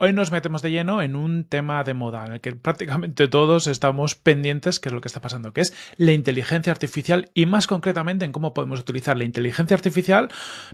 Hoy nos metemos de lleno en un tema de moda en el que prácticamente todos estamos pendientes, que es lo que está pasando, que es la inteligencia artificial y más concretamente en cómo podemos utilizar la inteligencia artificial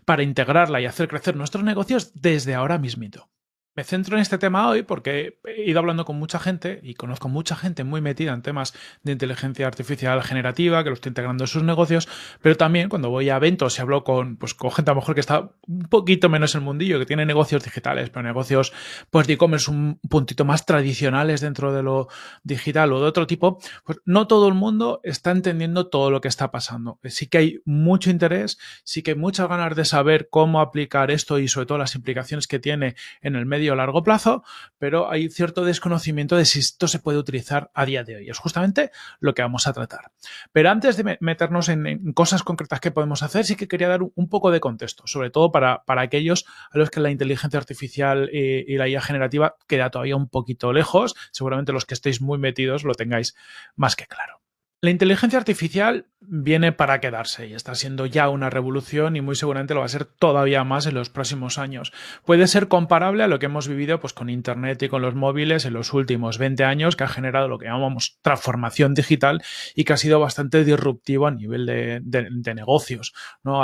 para integrarla y hacer crecer nuestros negocios desde ahora mismito. Me centro en este tema hoy porque he ido hablando con mucha gente y conozco mucha gente muy metida en temas de inteligencia artificial generativa que lo está integrando en sus negocios, pero también cuando voy a eventos y hablo con, pues, con gente a lo mejor que está un poquito menos en el mundillo, que tiene negocios digitales, pero negocios pues, de e-commerce un puntito más tradicionales dentro de lo digital o de otro tipo, pues no todo el mundo está entendiendo todo lo que está pasando. Sí que hay mucho interés, sí que hay muchas ganas de saber cómo aplicar esto y sobre todo las implicaciones que tiene en el medio a largo plazo, pero hay cierto desconocimiento de si esto se puede utilizar a día de hoy. Es justamente lo que vamos a tratar. Pero antes de meternos en, cosas concretas que podemos hacer, sí que quería dar un poco de contexto, sobre todo para, para aquellos a los que la inteligencia artificial y, eh, y la IA generativa queda todavía un poquito lejos. Seguramente los que estéis muy metidos lo tengáis más que claro. La inteligencia artificial viene para quedarse y está siendo ya una revolución y muy seguramente lo va a ser todavía más en los próximos años. Puede ser comparable a lo que hemos vivido pues, con Internet y con los móviles en los últimos 20 años, que ha generado lo que llamamos transformación digital y que ha sido bastante disruptivo a nivel de, negocios. ¿no?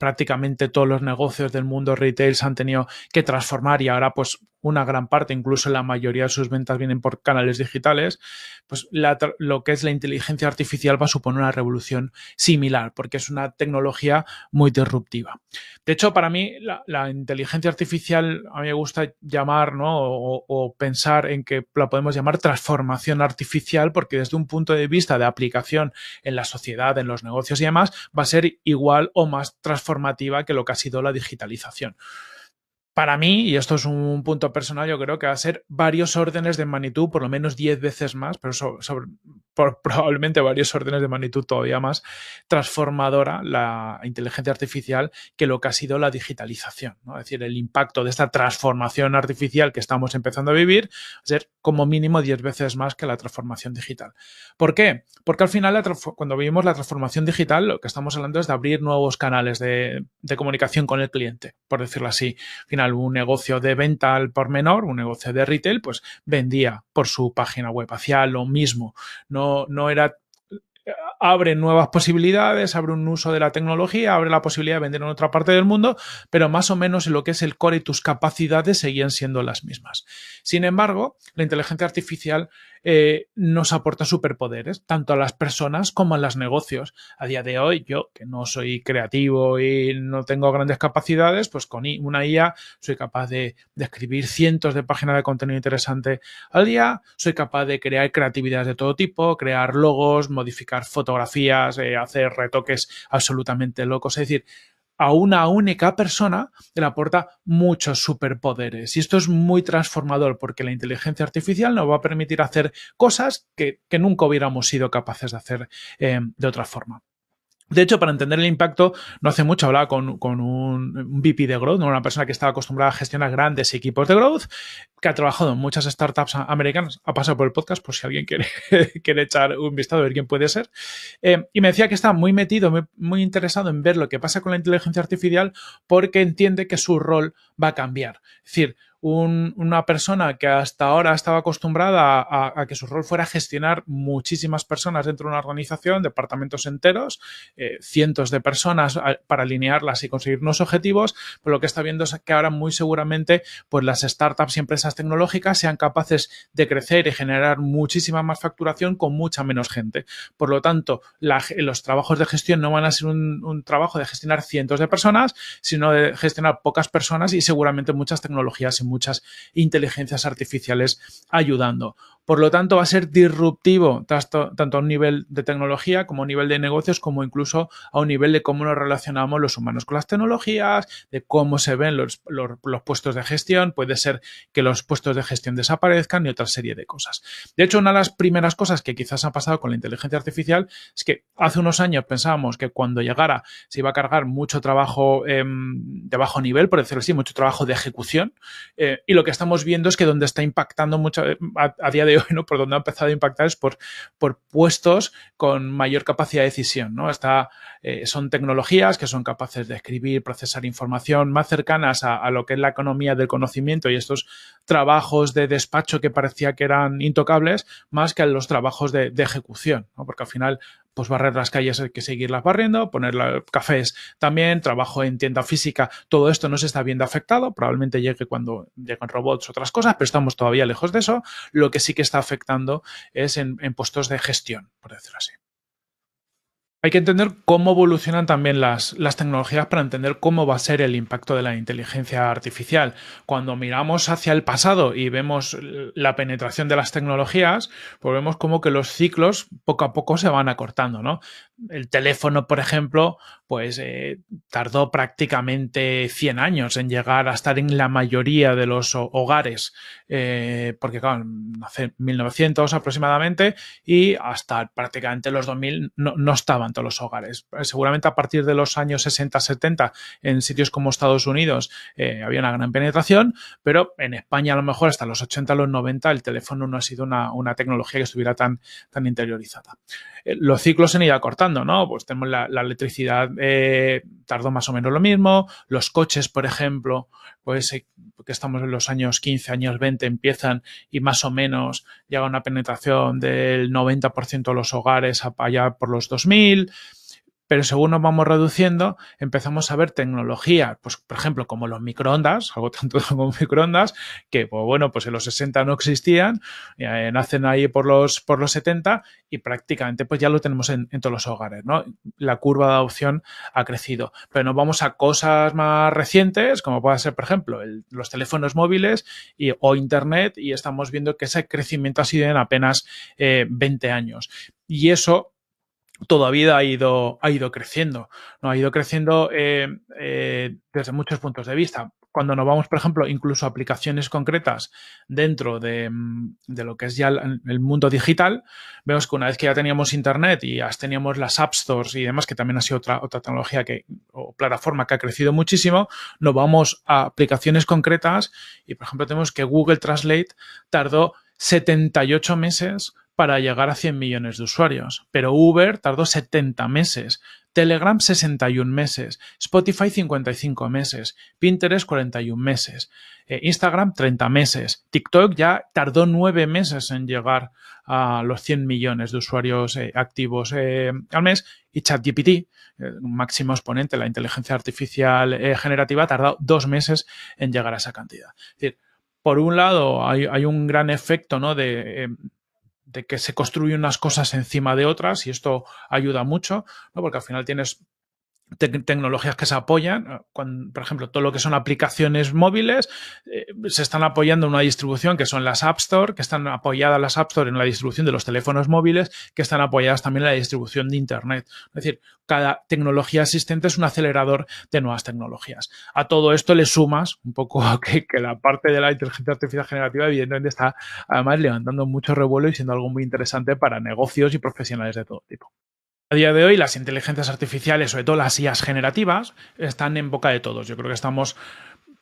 prácticamente todos los negocios del mundo retail se han tenido que transformar y ahora pues una gran parte, incluso la mayoría de sus ventas vienen por canales digitales, pues lo que es la inteligencia artificial va a suponer una revolución similar, porque es una tecnología muy disruptiva. De hecho, para mí, la, inteligencia artificial, a mí me gusta llamar, ¿no? O, pensar en que la podemos llamar transformación artificial, porque desde un punto de vista de aplicación en la sociedad, en los negocios y demás, va a ser igual o más transformadora formativa que lo que ha sido la digitalización para mí, y esto es un punto personal, yo creo que va a ser varios órdenes de magnitud, por lo menos 10 veces más, pero probablemente varios órdenes de magnitud todavía más transformadora la inteligencia artificial que lo que ha sido la digitalización. Es decir, el impacto de esta transformación artificial que estamos empezando a vivir va a ser como mínimo 10 veces más que la transformación digital. ¿Por qué? Porque al final, cuando vivimos la transformación digital, lo que estamos hablando es de abrir nuevos canales de, comunicación con el cliente, por decirlo así. Al un negocio de venta al por menor, un negocio de retail, pues vendía por su página web, hacía lo mismo. No, no era abre nuevas posibilidades, abre un uso de la tecnología, abre la posibilidad de vender en otra parte del mundo, pero más o menos en lo que es el core y tus capacidades seguían siendo las mismas. Sin embargo, la inteligencia artificial eh, nos aporta superpoderes, tanto a las personas como a los negocios. A día de hoy, yo que no soy creativo y no tengo grandes capacidades, pues con una IA soy capaz de, escribir cientos de páginas de contenido interesante al día, soy capaz de crear creatividades de todo tipo, crear logos, modificar fotografías, eh, hacer retoques absolutamente locos. Es decir, a una única persona le aporta muchos superpoderes. Y esto es muy transformador porque la inteligencia artificial nos va a permitir hacer cosas que, nunca hubiéramos sido capaces de hacer eh, de otra forma. De hecho, para entender el impacto, no hace mucho hablaba con, un, VP de Growth, una persona que estaba acostumbrada a gestionar grandes equipos de Growth, que ha trabajado en muchas startups americanas, ha pasado por el podcast por si alguien quiere, echar un vistazo a ver quién puede ser. Eh, y me decía que está muy metido, muy, muy interesado en ver lo que pasa con la inteligencia artificial porque entiende que su rol va a cambiar. Es decir, una persona que hasta ahora estaba acostumbrada a, que su rol fuera gestionar muchísimas personas dentro de una organización, departamentos enteros, eh, cientos de personas para alinearlas y conseguir unos objetivos, por lo que está viendo es que ahora muy seguramente pues las startups y empresas tecnológicas sean capaces de crecer y generar muchísima más facturación con mucha menos gente. Por lo tanto, los trabajos de gestión no van a ser un, un trabajo de gestionar cientos de personas, sino de gestionar pocas personas y seguramente muchas tecnologías y muchas inteligencias artificiales ayudando. Por lo tanto, va a ser disruptivo tanto, a un nivel de tecnología como a un nivel de negocios, como incluso a un nivel de cómo nos relacionamos los humanos con las tecnologías, de cómo se ven los, puestos de gestión. Puede ser que los puestos de gestión desaparezcan y otra serie de cosas. De hecho, una de las primeras cosas que quizás ha pasado con la inteligencia artificial es que hace unos años pensábamos que cuando llegara se iba a cargar mucho trabajo em, de bajo nivel, por decirlo así, mucho trabajo de ejecución, eh, y lo que estamos viendo es que donde está impactando mucho eh, a, día de hoy, ¿no? Por donde ha empezado a impactar es por, por puestos con mayor capacidad de decisión, ¿no? Eh, son tecnologías que son capaces de escribir, procesar información más cercanas a, lo que es la economía del conocimiento y estos trabajos de despacho que parecía que eran intocables, más que a los trabajos de, de ejecución, ¿no? Porque al final pues barrer las calles hay que seguirlas barriendo, poner cafés también, trabajo en tienda física, todo esto no se está viendo afectado, probablemente llegue cuando lleguen robots, otras cosas, pero estamos todavía lejos de eso. Lo que sí que está afectando es en puestos de gestión, por decirlo así. Hay que entender cómo evolucionan también las, tecnologías para entender cómo va a ser el impacto de la inteligencia artificial. Cuando miramos hacia el pasado y vemos la penetración de las tecnologías, pues vemos como que los ciclos poco a poco se van acortando, ¿no? el teléfono, por ejemplo, pues eh, tardó prácticamente 100 años en llegar a estar en la mayoría de los hogares, eh, porque claro, hace 1900 aproximadamente y hasta prácticamente los 2000 no, estaban todos los hogares. Eh, seguramente a partir de los años 60-70 en sitios como Estados Unidos había una gran penetración, pero en España a lo mejor hasta los 80, los 90 el teléfono no ha sido una, tecnología que estuviera tan, tan interiorizada. los ciclos se han ido acortando ¿no? Pues tenemos la, electricidad, eh, tardó más o menos lo mismo, los coches, por ejemplo, pues eh, que estamos en los años 15, años 20, empiezan y más o menos llega una penetración del 90% de los hogares allá por los 2000 pero según nos vamos reduciendo, empezamos a ver tecnología, pues por ejemplo, como los microondas, algo tanto como microondas, que pues, bueno, pues en los 60 no existían, eh, nacen ahí por los, por los 70 y prácticamente pues ya lo tenemos en, todos los hogares, ¿no? La curva de adopción ha crecido, pero nos vamos a cosas más recientes, como puede ser, por ejemplo, los teléfonos móviles o Internet, y estamos viendo que ese crecimiento ha sido en apenas 20 eh, años. Y eso todavía ha ido, ha ido creciendo. ¿no? Ha ido creciendo eh, eh, desde muchos puntos de vista. Cuando nos vamos, por ejemplo, incluso a aplicaciones concretas dentro de, mm, lo que es ya el, mundo digital, vemos que una vez que ya teníamos Internet y ya teníamos las App Stores y demás, que también ha sido otra, otra tecnología que, o plataforma que ha crecido muchísimo, nos vamos a aplicaciones concretas y, por ejemplo, tenemos que Google Translate tardó 78 meses para llegar a 100 millones de usuarios, pero Uber tardó 70 meses, Telegram 61 meses, Spotify 55 meses, Pinterest 41 meses, eh, Instagram 30 meses, TikTok ya tardó 9 meses en llegar a los 100 millones de usuarios eh, activos eh, al mes y ChatGPT, máximo exponente, la inteligencia artificial generativa, ha tardado 2 meses en llegar a esa cantidad. Es decir, por un lado hay, hay un gran efecto ¿no? de em, de que se construyen unas cosas encima de otras y esto ayuda mucho, ¿no? porque al final tienes tecnologías que se apoyan, ah, por ejemplo, todo lo que son aplicaciones móviles, eh, se están apoyando en una distribución que son las App Store, que están apoyadas las App Store en la distribución de los teléfonos móviles, que están apoyadas también en la distribución de Internet. Es decir, cada tecnología existente es un acelerador de nuevas tecnologías. A todo esto le sumas un poco que la parte de la inteligencia artificial generativa evidentemente está además levantando mucho revuelo y siendo algo muy interesante para negocios y profesionales de todo tipo. A día de hoy las inteligencias artificiales, sobre todo las IAs generativas, están en boca de todos. Yo creo que estamos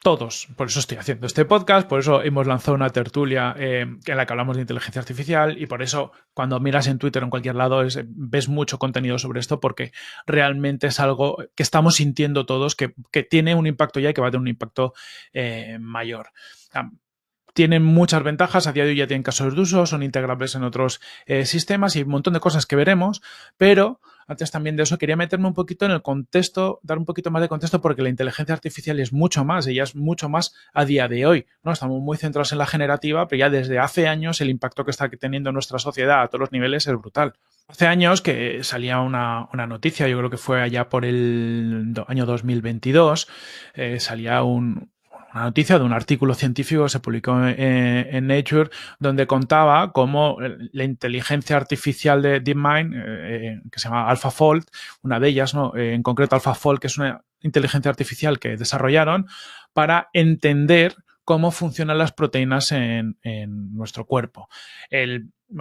todos, por eso estoy haciendo este podcast, por eso hemos lanzado una tertulia eh, en la que hablamos de inteligencia artificial y por eso cuando miras en Twitter o en cualquier lado ves mucho contenido sobre esto porque realmente es algo que estamos sintiendo todos, que, tiene un impacto ya y que va a tener un impacto eh, mayor tienen muchas ventajas, a día de hoy ya tienen casos de uso, son integrables en otros eh, sistemas y un montón de cosas que veremos, pero antes también de eso quería meterme un poquito en el contexto, dar un poquito más de contexto porque la inteligencia artificial es mucho más, ella es mucho más a día de hoy, ¿no? Estamos muy centrados en la generativa, pero ya desde hace años el impacto que está teniendo nuestra sociedad a todos los niveles es brutal. Hace años que salía una, noticia, yo creo que fue allá por el año 2022, eh, salía un, noticia de un artículo científico que se publicó en, Nature donde contaba cómo la inteligencia artificial de DeepMind, eh, eh, que se llama AlphaFold, una de ellas, ¿no? Eh, en concreto AlphaFold, que es una inteligencia artificial que desarrollaron para entender cómo funcionan las proteínas en, nuestro cuerpo.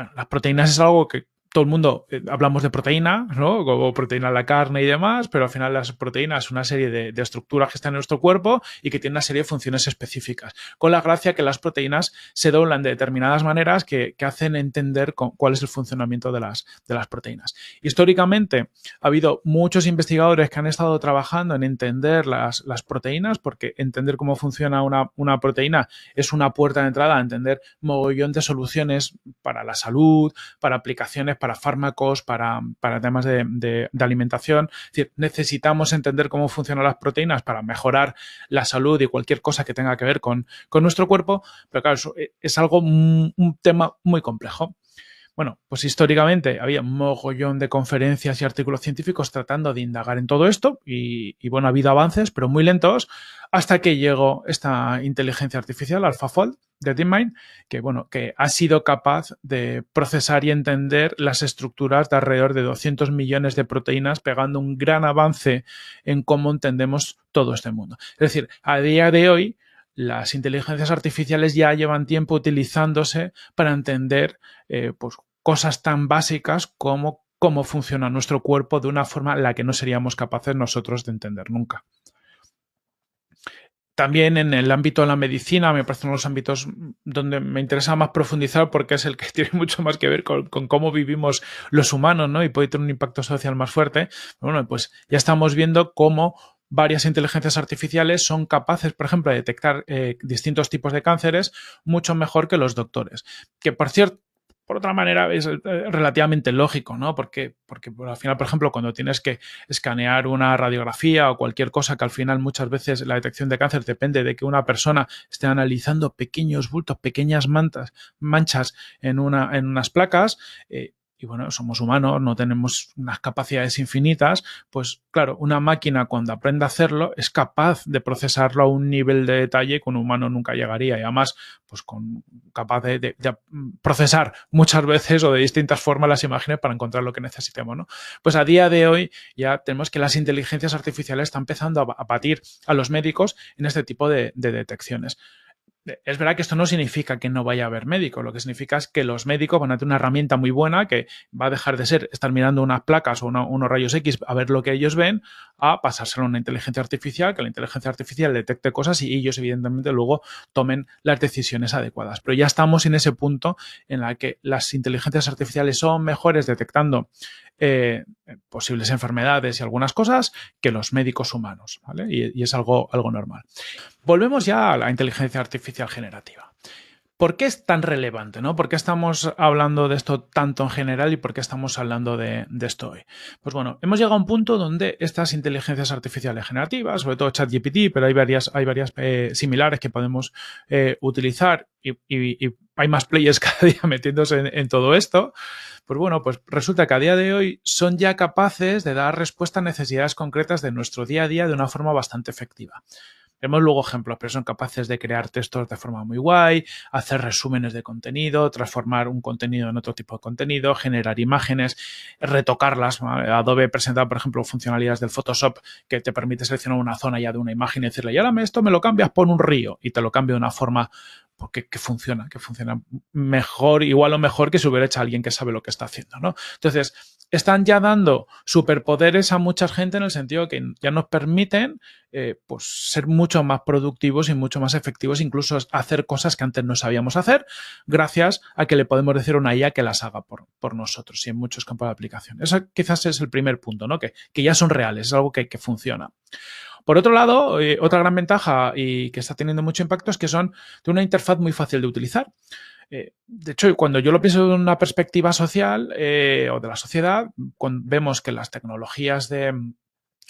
las proteínas es algo que todo el mundo, eh, hablamos de proteína, ¿no? Como proteína en la carne y demás, pero al final las proteínas son una serie de, estructuras que están en nuestro cuerpo y que tienen una serie de funciones específicas. Con la gracia que las proteínas se doblan de determinadas maneras que, hacen entender cuál es el funcionamiento de las, de las proteínas. Históricamente ha habido muchos investigadores que han estado trabajando en entender las, proteínas, porque entender cómo funciona una, una proteína es una puerta de entrada a entender mogollón de soluciones para la salud, para aplicaciones, para para fármacos, para, para temas de, de, alimentación. Es decir, necesitamos entender cómo funcionan las proteínas para mejorar la salud y cualquier cosa que tenga que ver con, nuestro cuerpo, pero claro, eh, es, algo, mm, un tema muy complejo. Bueno, pues históricamente había un mogollón de conferencias y artículos científicos tratando de indagar en todo esto y, bueno, ha habido avances, pero muy lentos, hasta que llegó esta inteligencia artificial, AlphaFold, de DeepMind, que bueno, que ha sido capaz de procesar y entender las estructuras de alrededor de 200 millones de proteínas, pegando un gran avance en cómo entendemos todo este mundo. Es decir, a día de hoy, las inteligencias artificiales ya llevan tiempo utilizándose para entender eh, pues, cosas tan básicas como cómo funciona nuestro cuerpo de una forma en la que no seríamos capaces nosotros de entender nunca. También en el ámbito de la medicina, me parece uno de los ámbitos donde me interesa más profundizar porque es el que tiene mucho más que ver con, cómo vivimos los humanos, ¿no? Y puede tener un impacto social más fuerte. Bueno, pues ya estamos viendo cómo varias inteligencias artificiales son capaces, por ejemplo, de detectar eh, distintos tipos de cánceres mucho mejor que los doctores. Que por cierto, por otra manera es eh, relativamente lógico, ¿no? Porque, porque al final, por ejemplo, cuando tienes que escanear una radiografía o cualquier cosa que al final muchas veces la detección de cáncer depende de que una persona esté analizando pequeños bultos, pequeñas manchas en, en unas placas, eh, y bueno, somos humanos, no tenemos unas capacidades infinitas, pues claro, una máquina cuando aprende a hacerlo es capaz de procesarlo a un nivel de detalle que un humano nunca llegaría y además, pues con, capaz de, procesar muchas veces o de distintas formas las imágenes para encontrar lo que necesitemos, ¿no? Pues a día de hoy ya tenemos que las inteligencias artificiales están empezando a, patir batir a los médicos en este tipo de detecciones es verdad que esto no significa que no vaya a haber médicos, lo que significa es que los médicos van a tener una herramienta muy buena que va a dejar de ser estar mirando unas placas o unos rayos X a ver lo que ellos ven, a pasárselo a una inteligencia artificial, que la inteligencia artificial detecte cosas y ellos evidentemente luego tomen las decisiones adecuadas. Pero ya estamos en ese punto en el que las inteligencias artificiales son mejores detectando eh, eh, posibles enfermedades y algunas cosas que los médicos humanos, Y, y es algo, algo normal. Volvemos ya a la inteligencia artificial generativa. ¿Por qué es tan relevante? ¿no? ¿Por qué estamos hablando de esto tanto en general y por qué estamos hablando de, esto hoy? Pues bueno, hemos llegado a un punto donde estas inteligencias artificiales generativas, sobre todo ChatGPT, pero hay varias, hay varias eh, similares que podemos eh, utilizar y, hay más players cada día metiéndose en, en todo esto. Pues bueno, pues resulta que a día de hoy son ya capaces de dar respuesta a necesidades concretas de nuestro día a día de una forma bastante efectiva. Vemos luego ejemplos, pero son capaces de crear textos de forma muy guay, hacer resúmenes de contenido, transformar un contenido en otro tipo de contenido, generar imágenes, retocarlas. Adobe presentado, por ejemplo, funcionalidades del Photoshop que te permite seleccionar una zona ya de una imagen y decirle, y ahora esto me lo cambias por un río y te lo cambio de una forma porque, que funciona, que funciona mejor, igual o mejor que si hubiera hecho alguien que sabe lo que está haciendo, ¿no? Entonces, están ya dando superpoderes a mucha gente en el sentido que ya nos permiten eh, pues ser mucho más productivos y mucho más efectivos, incluso hacer cosas que antes no sabíamos hacer, gracias a que le podemos decir a una IA que las haga por, nosotros y en muchos campos de aplicación. Eso quizás es el primer punto, ¿no? Que, ya son reales, es algo que, que funciona. Por otro lado, eh, otra gran ventaja y que está teniendo mucho impacto es que son de una interfaz muy fácil de utilizar. Eh, de hecho, cuando yo lo pienso de una perspectiva social eh, o de la sociedad, cuando vemos que las tecnologías de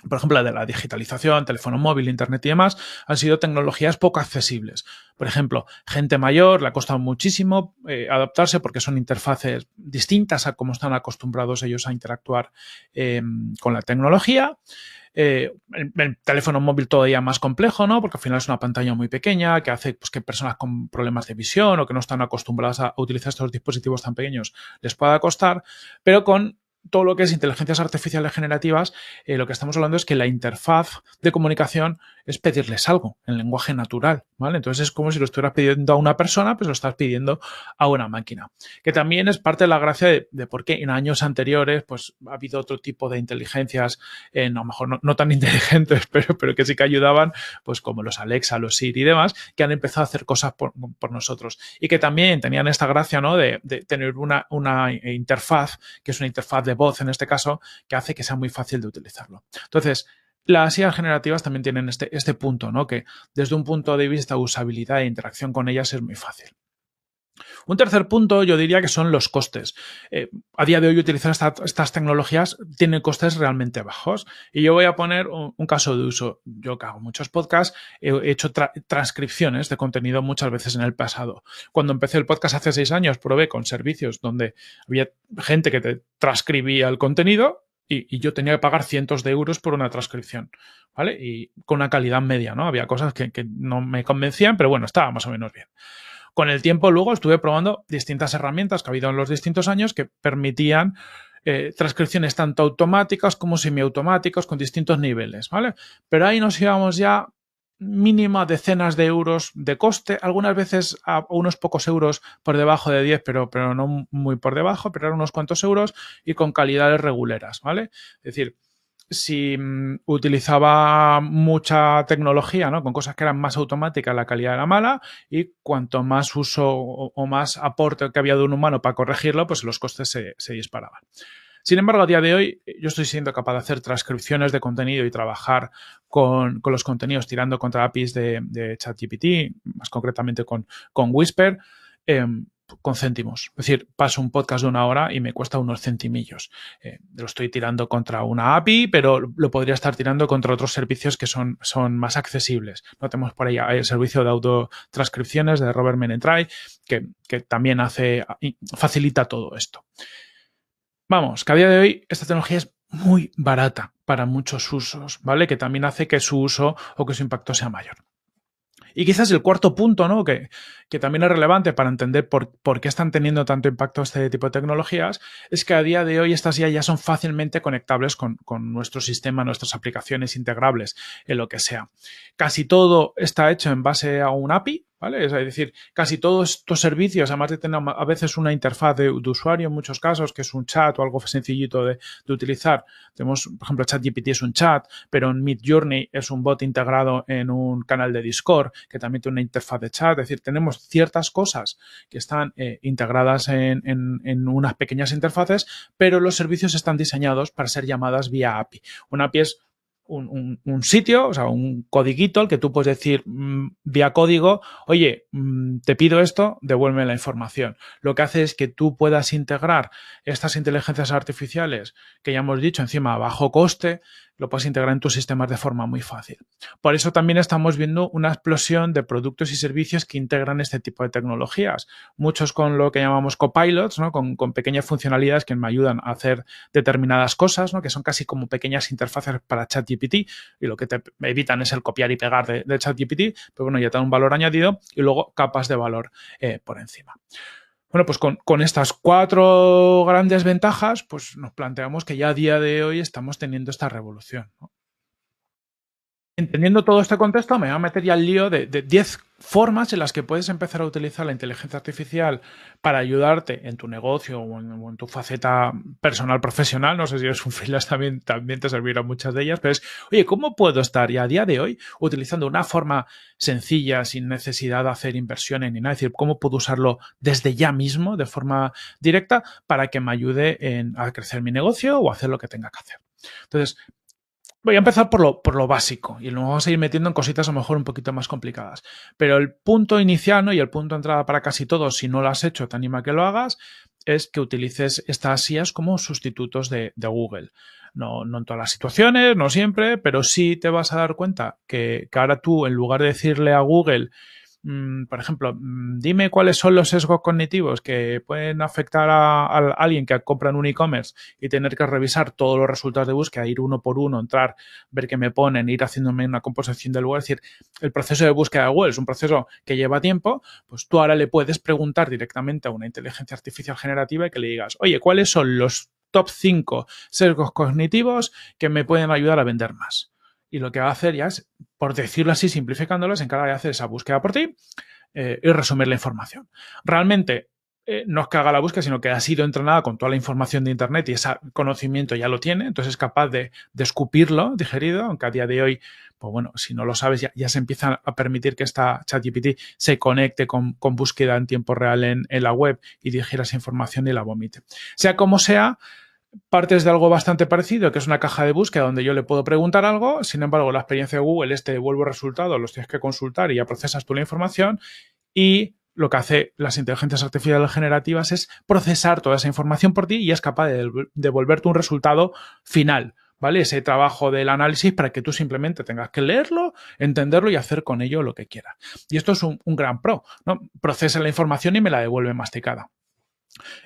por ejemplo, la de la digitalización, teléfono móvil, internet y demás, han sido tecnologías poco accesibles. Por ejemplo, gente mayor le ha costado muchísimo eh, adaptarse porque son interfaces distintas a cómo están acostumbrados ellos a interactuar eh, con la tecnología. Eh, el, teléfono móvil todavía más complejo, ¿no? Porque al final es una pantalla muy pequeña que hace pues, que personas con problemas de visión o que no están acostumbradas a utilizar estos dispositivos tan pequeños les pueda costar, pero con todo lo que es inteligencias artificiales generativas, eh, lo que estamos hablando es que la interfaz de comunicación es pedirles algo en lenguaje natural, ¿vale? Entonces es como si lo estuvieras pidiendo a una persona, pues lo estás pidiendo a una máquina. Que también es parte de la gracia de, por qué en años anteriores, pues ha habido otro tipo de inteligencias, eh, a no, mejor no, tan inteligentes, pero, pero que sí que ayudaban, pues como los Alexa, los Siri y demás, que han empezado a hacer cosas por, nosotros. Y que también tenían esta gracia, ¿no? De, tener una, una interfaz, que es una interfaz de voz en este caso, que hace que sea muy fácil de utilizarlo. Entonces, las IA generativas también tienen este, este punto, ¿no? Que desde un punto de vista usabilidad e interacción con ellas es muy fácil. Un tercer punto, yo diría que son los costes. Eh, a día de hoy utilizar estas tecnologías tiene costes realmente bajos. Y yo voy a poner un, caso de uso. Yo que hago muchos podcasts, he, hecho transcripciones de contenido muchas veces en el pasado. Cuando empecé el podcast hace seis años, probé con servicios donde había gente que te transcribía el contenido y, yo tenía que pagar cientos de euros por una transcripción, ¿vale? Y con una calidad media, ¿no? Había cosas que, que no me convencían, pero bueno, estaba más o menos bien. Con el tiempo luego estuve probando distintas herramientas que ha habido en los distintos años que permitían eh, transcripciones tanto automáticas como semiautomáticas con distintos niveles, ¿vale? Pero ahí nos íbamos ya mínima decenas de euros de coste, algunas veces a unos pocos euros por debajo de 10, pero, pero no muy por debajo, pero eran unos cuantos euros y con calidades reguleras, ¿vale? Es decir, si mm, utilizaba mucha tecnología, ¿no? Con cosas que eran más automáticas, la calidad era mala y cuanto más uso o, más aporte que había de un humano para corregirlo, pues los costes se, disparaban. Sin embargo, a día de hoy yo estoy siendo capaz de hacer transcripciones de contenido y trabajar con, los contenidos tirando contra APIs de, ChatGPT, más concretamente con, Whisper. Em, con céntimos. Es decir, paso un podcast de una hora y me cuesta unos centimillos. Eh, lo estoy tirando contra una API, pero lo podría estar tirando contra otros servicios que son, son más accesibles. No tenemos por ahí el servicio de autotranscripciones de Robert Menetray, que, que también hace, facilita todo esto. Vamos, que a día de hoy esta tecnología es muy barata para muchos usos, ¿vale? Que también hace que su uso o que su impacto sea mayor. Y quizás el cuarto punto, ¿no? Que, que también es relevante para entender por, qué están teniendo tanto impacto este tipo de tecnologías, es que a día de hoy estas ya, son fácilmente conectables con, con nuestro sistema, nuestras aplicaciones integrables, en lo que sea. Casi todo está hecho en base a un API, ¿Vale? Es decir, casi todos estos servicios, además de tener a veces una interfaz de, usuario en muchos casos, que es un chat o algo sencillito de, utilizar. Tenemos, por ejemplo, ChatGPT es un chat, pero en Midjourney es un bot integrado en un canal de Discord que también tiene una interfaz de chat. Es decir, tenemos ciertas cosas que están eh, integradas en, en, unas pequeñas interfaces, pero los servicios están diseñados para ser llamadas vía API. Una API es un, sitio, o sea, un codiguito al que tú puedes decir mm, vía código, oye, mm, te pido esto, devuélveme la información. Lo que hace es que tú puedas integrar estas inteligencias artificiales que ya hemos dicho encima a bajo coste, lo puedes integrar en tus sistemas de forma muy fácil. Por eso también estamos viendo una explosión de productos y servicios que integran este tipo de tecnologías. Muchos con lo que llamamos copilots, con, pequeñas funcionalidades que me ayudan a hacer determinadas cosas, ¿no? que son casi como pequeñas interfaces para ChatGPT y lo que te evitan es el copiar y pegar de, ChatGPT, pero bueno, ya te da un valor añadido y luego capas de valor eh, por encima. Bueno, pues con, estas cuatro grandes ventajas, pues nos planteamos que ya a día de hoy estamos teniendo esta revolución. Entendiendo todo este contexto, me voy a meter ya el lío de 10 formas en las que puedes empezar a utilizar la inteligencia artificial para ayudarte en tu negocio o en, tu faceta personal profesional. No sé si es un freelance también, también te servirán muchas de ellas, pero es, oye, ¿cómo puedo estar ya a día de hoy utilizando una forma sencilla, sin necesidad de hacer inversiones ni nada? Es decir, ¿cómo puedo usarlo desde ya mismo, de forma directa, para que me ayude en, a crecer mi negocio o hacer lo que tenga que hacer? Entonces, Voy a empezar por lo, por lo básico y luego vamos a ir metiendo en cositas a lo mejor un poquito más complicadas. Pero el punto inicial y el punto de entrada para casi todos, si no lo has hecho, te anima a que lo hagas, es que utilices estas SIAs como sustitutos de, Google. No, en todas las situaciones, no siempre, pero sí te vas a dar cuenta que, que ahora tú, en lugar de decirle a Google Mm, por ejemplo, mm, dime cuáles son los sesgos cognitivos que pueden afectar a, alguien que compra en un e-commerce y tener que revisar todos los resultados de búsqueda, ir uno por uno, entrar, ver qué me ponen, ir haciéndome una composición del lugar. Es decir, el proceso de búsqueda de Google es un proceso que lleva tiempo, pues tú ahora le puedes preguntar directamente a una inteligencia artificial generativa y que le digas, oye, ¿cuáles son los top 5 sesgos cognitivos que me pueden ayudar a vender más? y lo que va a hacer ya es, por decirlo así, simplificándolo, se encarga de hacer esa búsqueda por ti eh, y resumir la información. Realmente eh, no es que haga la búsqueda, sino que ha sido entrenada con toda la información de Internet y ese conocimiento ya lo tiene, entonces es capaz de, escupirlo digerido, aunque a día de hoy, pues bueno, si no lo sabes, ya, se empieza a permitir que esta ChatGPT se conecte con, búsqueda en tiempo real en, en la web y digiera esa información y la vomite. Sea como sea, partes de algo bastante parecido, que es una caja de búsqueda donde yo le puedo preguntar algo, sin embargo, la experiencia de Google es te devuelvo resultados, los tienes que consultar y ya procesas tú la información y lo que hace las inteligencias artificiales generativas es procesar toda esa información por ti y es capaz de devolverte un resultado final, ¿vale? Ese trabajo del análisis para que tú simplemente tengas que leerlo, entenderlo y hacer con ello lo que quieras. Y esto es un, un gran pro, ¿no? Procesa la información y me la devuelve masticada.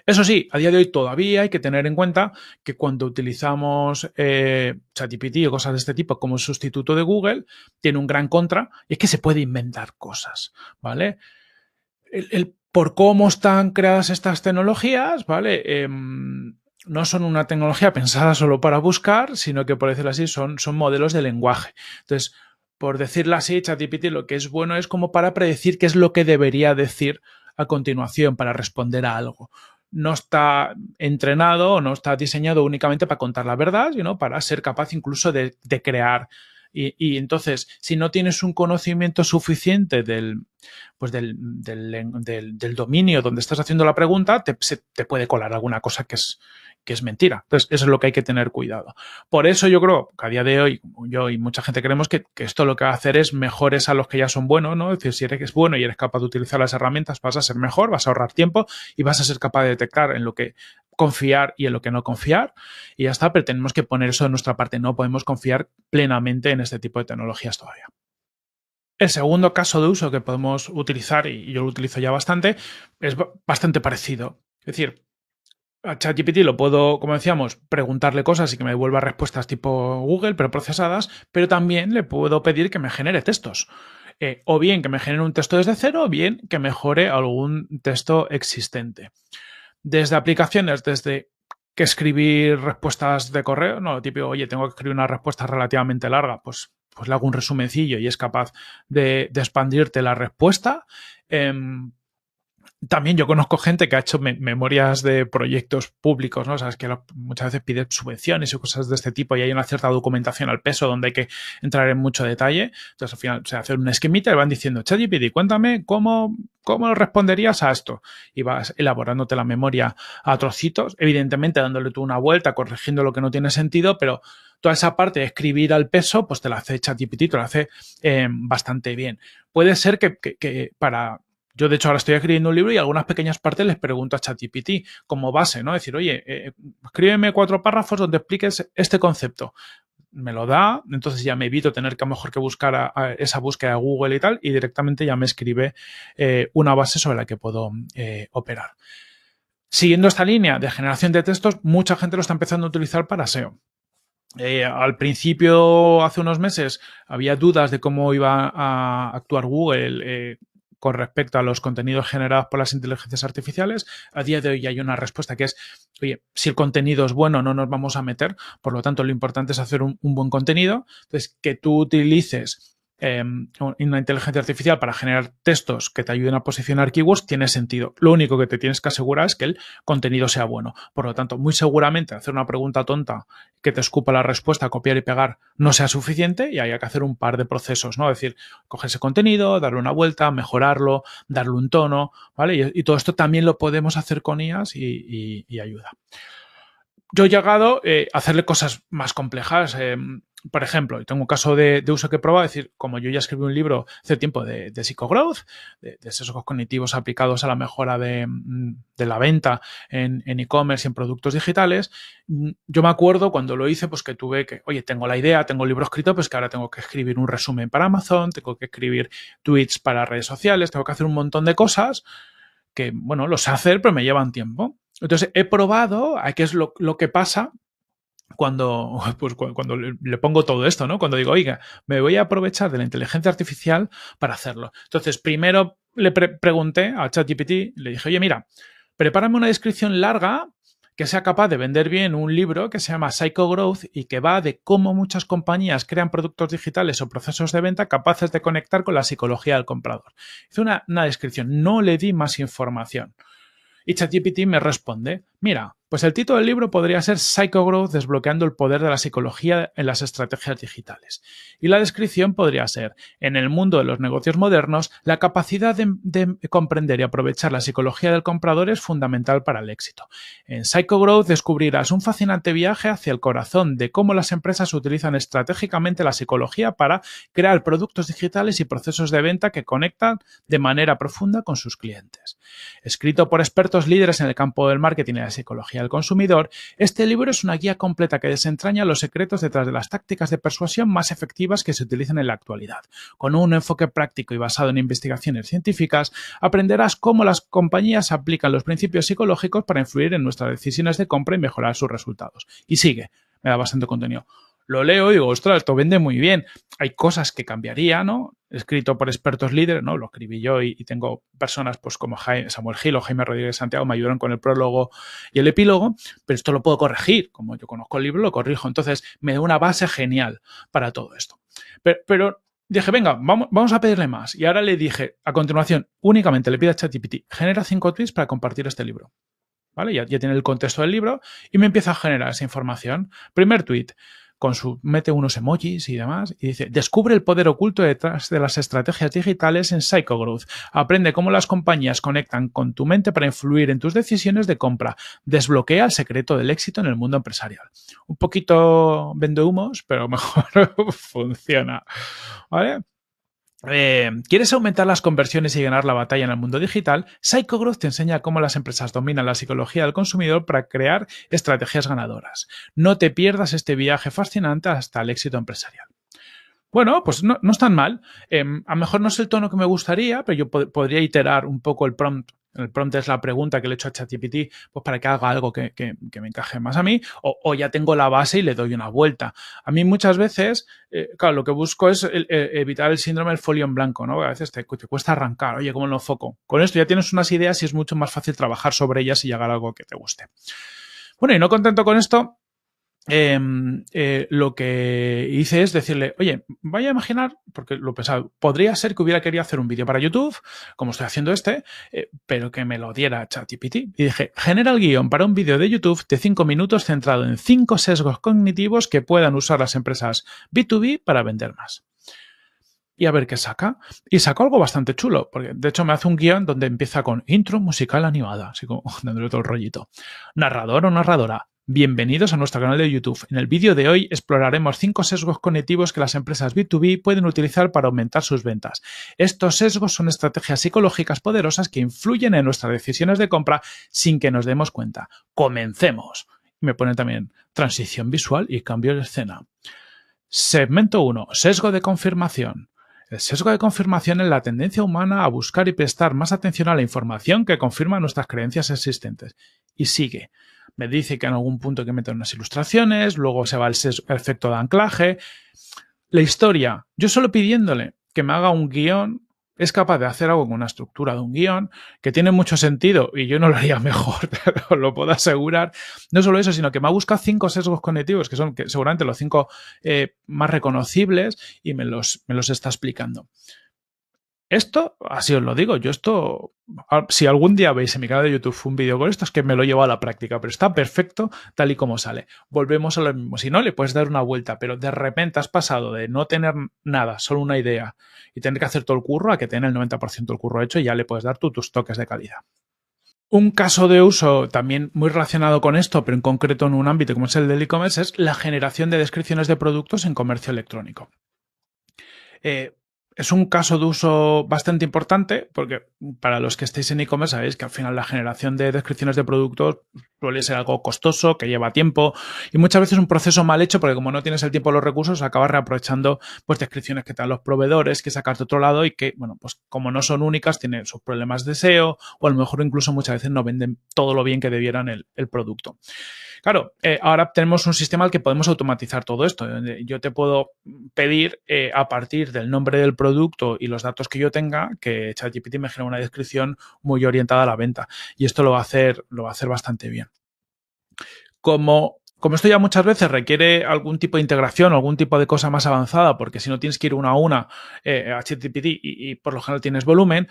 Eso sí, a día de hoy todavía hay que tener en cuenta que cuando utilizamos eh, ChatGPT o cosas de este tipo como sustituto de Google, tiene un gran contra y es que se puede inventar cosas, ¿vale? por cómo están creadas estas tecnologías, ¿vale? Em, no son una tecnología pensada solo para buscar, sino que, por decirlo así, son, son modelos de lenguaje. Entonces, por decirlo así, ChatGPT lo que es bueno es como para predecir qué es lo que debería decir a continuación para responder a algo. No está entrenado no está diseñado únicamente para contar la verdad, sino para ser capaz incluso de, crear. Y, entonces, si no tienes un conocimiento suficiente del, pues del, dominio donde estás haciendo la pregunta, te puede colar alguna cosa que es que es mentira. Entonces, eso es lo que hay que tener cuidado. Por eso yo creo que a día de hoy, yo y mucha gente creemos que, esto lo que va a hacer es mejores a los que ya son buenos, ¿no? Es decir, si eres bueno y eres capaz de utilizar las herramientas, vas a ser mejor, vas a ahorrar tiempo y vas a ser capaz de detectar en lo que confiar y en lo que no confiar. Y ya está, pero tenemos que poner eso de nuestra parte. No podemos confiar plenamente en este tipo de tecnologías todavía. El segundo caso de uso que podemos utilizar, y yo lo utilizo ya bastante, es bastante parecido. Es decir, a ChatGPT lo puedo, como decíamos, preguntarle cosas y que me devuelva respuestas tipo Google, pero procesadas, pero también le puedo pedir que me genere textos. Eh, o bien que me genere un texto desde cero, o bien que mejore algún texto existente. Desde aplicaciones, desde que escribir respuestas de correo, no, lo típico, oye, tengo que escribir una respuesta relativamente larga, pues, pues le hago un resumencillo y es capaz de, expandirte la respuesta. Em, también yo conozco gente que ha hecho memorias de proyectos públicos, ¿no? sabes que muchas veces pide subvenciones y cosas de este tipo y hay una cierta documentación al peso donde hay que entrar en mucho detalle. Entonces, al final se hace un esquemita y van diciendo, ChatGPT, cuéntame cómo, cómo responderías a esto. Y vas elaborándote la memoria a trocitos, evidentemente dándole tú una vuelta, corrigiendo lo que no tiene sentido, pero toda esa parte de escribir al peso, pues te la hace ChatGPT, te la hace eh, bastante bien. Puede ser que, que para yo, de hecho, ahora estoy escribiendo un libro y algunas pequeñas partes les pregunto a ChatGPT como base, ¿no? Decir, oye, eh, eh, escríbeme cuatro párrafos donde expliques este concepto. Me lo da, entonces ya me evito tener que a lo mejor que buscar esa búsqueda de Google y tal, y directamente ya me escribe eh, una base sobre la que puedo operar. Siguiendo esta línea de generación de textos, mucha gente lo está empezando a utilizar para SEO. al principio, hace unos meses, había dudas de cómo iba a actuar Google con respecto a los contenidos generados por las inteligencias artificiales. A día de hoy hay una respuesta que es, oye, si el contenido es bueno no nos vamos a meter, por lo tanto lo importante es hacer un, buen contenido. Entonces, que tú utilices Em, una inteligencia artificial para generar textos que te ayuden a posicionar keywords tiene sentido. Lo único que te tienes que asegurar es que el contenido sea bueno. Por lo tanto, muy seguramente hacer una pregunta tonta que te escupa la respuesta, copiar y pegar, no sea suficiente y haya que hacer un par de procesos, ¿no? Es decir, coger ese contenido, darle una vuelta, mejorarlo, darle un tono, ¿vale? Y, todo esto también lo podemos hacer con IAS y, ayuda yo he llegado eh, a hacerle cosas más complejas. Em, por ejemplo, y tengo un caso de, uso que he probado, es decir, como yo ya escribí un libro hace tiempo de, de psicogrowth, de, sesgos cognitivos aplicados a la mejora de, mm, la venta en e-commerce y en productos digitales, mm, yo me acuerdo cuando lo hice, pues que tuve que, oye, tengo la idea, tengo el libro escrito, pues que ahora tengo que escribir un resumen para Amazon, tengo que escribir tweets para redes sociales, tengo que hacer un montón de cosas que, bueno, los sé hacer, pero me llevan tiempo. Entonces, he probado a qué es lo que pasa cuando, pues, cuando le pongo todo esto, ¿no? Cuando digo, oiga, me voy a aprovechar de la inteligencia artificial para hacerlo. Entonces, primero le pregunté a ChatGPT, le dije, oye, mira, prepárame una descripción larga que sea capaz de vender bien un libro que se llama Psycho Growth y que va de cómo muchas compañías crean productos digitales o procesos de venta capaces de conectar con la psicología del comprador. Hice una, una descripción, no le di más información. Y ChatGPT me responde, Mira, pues el título del libro podría ser Psychogrowth desbloqueando el poder de la psicología en las estrategias digitales. Y la descripción podría ser, en el mundo de los negocios modernos, la capacidad de, comprender y aprovechar la psicología del comprador es fundamental para el éxito. En Psychogrowth descubrirás un fascinante viaje hacia el corazón de cómo las empresas utilizan estratégicamente la psicología para crear productos digitales y procesos de venta que conectan de manera profunda con sus clientes. Escrito por expertos líderes en el campo del marketing y psicología del consumidor, este libro es una guía completa que desentraña los secretos detrás de las tácticas de persuasión más efectivas que se utilizan en la actualidad. Con un enfoque práctico y basado en investigaciones científicas, aprenderás cómo las compañías aplican los principios psicológicos para influir en nuestras decisiones de compra y mejorar sus resultados. Y sigue, me da bastante contenido lo leo y digo, ostras, esto vende muy bien. Hay cosas que cambiaría, ¿no? Escrito por expertos líderes, ¿no? Lo escribí yo y, tengo personas pues como Jaime, Samuel Gil o Jaime Rodríguez Santiago me ayudaron con el prólogo y el epílogo, pero esto lo puedo corregir. Como yo conozco el libro, lo corrijo. Entonces, me da una base genial para todo esto. Pero, dije, venga, vamos, a pedirle más. Y ahora le dije, a continuación, únicamente le pido a ChatGPT, genera cinco tweets para compartir este libro. ¿Vale? Ya, ya tiene el contexto del libro y me empieza a generar esa información. Primer tweet con su, mete unos emojis y demás, y dice, descubre el poder oculto detrás de las estrategias digitales en PsychoGrowth. Aprende cómo las compañías conectan con tu mente para influir en tus decisiones de compra. Desbloquea el secreto del éxito en el mundo empresarial. Un poquito vendo humos, pero mejor funciona. ¿Vale? Eh, ¿Quieres aumentar las conversiones y ganar la batalla en el mundo digital? PsychoGrowth te enseña cómo las empresas dominan la psicología del consumidor para crear estrategias ganadoras. No te pierdas este viaje fascinante hasta el éxito empresarial. Bueno, pues no, es tan mal. Em, a lo mejor no es el tono que me gustaría, pero yo podría iterar un poco el prompt el prompt es la pregunta que le he hecho a ChatGPT, pues para que haga algo que, me encaje más a mí, o, ya tengo la base y le doy una vuelta. A mí muchas veces, eh, claro, lo que busco es eh, evitar el síndrome del folio en blanco, ¿no? A veces te, te cuesta arrancar, oye, ¿cómo lo enfoco? Con esto ya tienes unas ideas y es mucho más fácil trabajar sobre ellas y llegar a algo que te guste. Bueno, y no contento con esto, Em, eh, lo que hice es decirle, oye, vaya a imaginar, porque lo pensaba, podría ser que hubiera querido hacer un vídeo para YouTube, como estoy haciendo este, eh, pero que me lo diera ChatGPT. Y dije, genera el guión para un vídeo de YouTube de 5 minutos centrado en 5 sesgos cognitivos que puedan usar las empresas B2B para vender más y a ver qué saca. Y sacó algo bastante chulo, porque de hecho me hace un guión donde empieza con intro musical animada, así como dándole todo el rollito. Narrador o narradora, Bienvenidos a nuestro canal de YouTube. En el vídeo de hoy exploraremos 5 sesgos cognitivos que las empresas B2B pueden utilizar para aumentar sus ventas. Estos sesgos son estrategias psicológicas poderosas que influyen en nuestras decisiones de compra sin que nos demos cuenta. ¡Comencemos! Me pone también transición visual y cambio de escena. Segmento 1. Sesgo de confirmación. El sesgo de confirmación es la tendencia humana a buscar y prestar más atención a la información que confirma nuestras creencias existentes. Y sigue me dice que en algún punto que meter unas ilustraciones, luego se va el efecto de anclaje. La historia, yo solo pidiéndole que me haga un guión, es capaz de hacer algo con una estructura de un guión que tiene mucho sentido y yo no lo haría mejor, pero lo puedo asegurar. No solo eso, sino que me ha buscado cinco sesgos cognitivos, que son seguramente los cinco eh, más reconocibles, y me me los está explicando. Esto, así os lo digo, yo esto, si algún día veis en mi canal de YouTube un vídeo con esto, es que me lo llevo a la práctica, pero está perfecto tal y como sale. Volvemos a lo mismo, si no, le puedes dar una vuelta, pero de repente has pasado de no tener nada, solo una idea, y tener que hacer todo el curro a que tenga el 90% del curro hecho y ya le puedes dar tú tus toques de calidad. Un caso de uso también muy relacionado con esto, pero en concreto en un ámbito como es el del e-commerce, es la generación de descripciones de productos en comercio electrónico. Eh, es un caso de uso bastante importante porque para los que estéis en e-commerce sabéis que al final la generación de descripciones de productos suele ser algo costoso, que lleva tiempo y muchas veces un proceso mal hecho porque como no tienes el tiempo o los recursos acabas reaprovechando pues descripciones que te dan los proveedores, que sacas de otro lado y que, bueno, pues como no son únicas tienen sus problemas de SEO o a lo mejor incluso muchas veces no venden todo lo bien que debieran el producto. Claro, eh, ahora tenemos un sistema al que podemos automatizar todo esto. Yo te puedo pedir eh, a partir del nombre del producto y los datos que yo tenga que ChatGPT me genere una descripción muy orientada a la venta. Y esto lo va a hacer, lo va a hacer bastante bien. Como como esto ya muchas veces requiere algún tipo de integración, algún tipo de cosa más avanzada, porque si no tienes que ir una a una eh, a ChatGPT y, por lo general tienes volumen,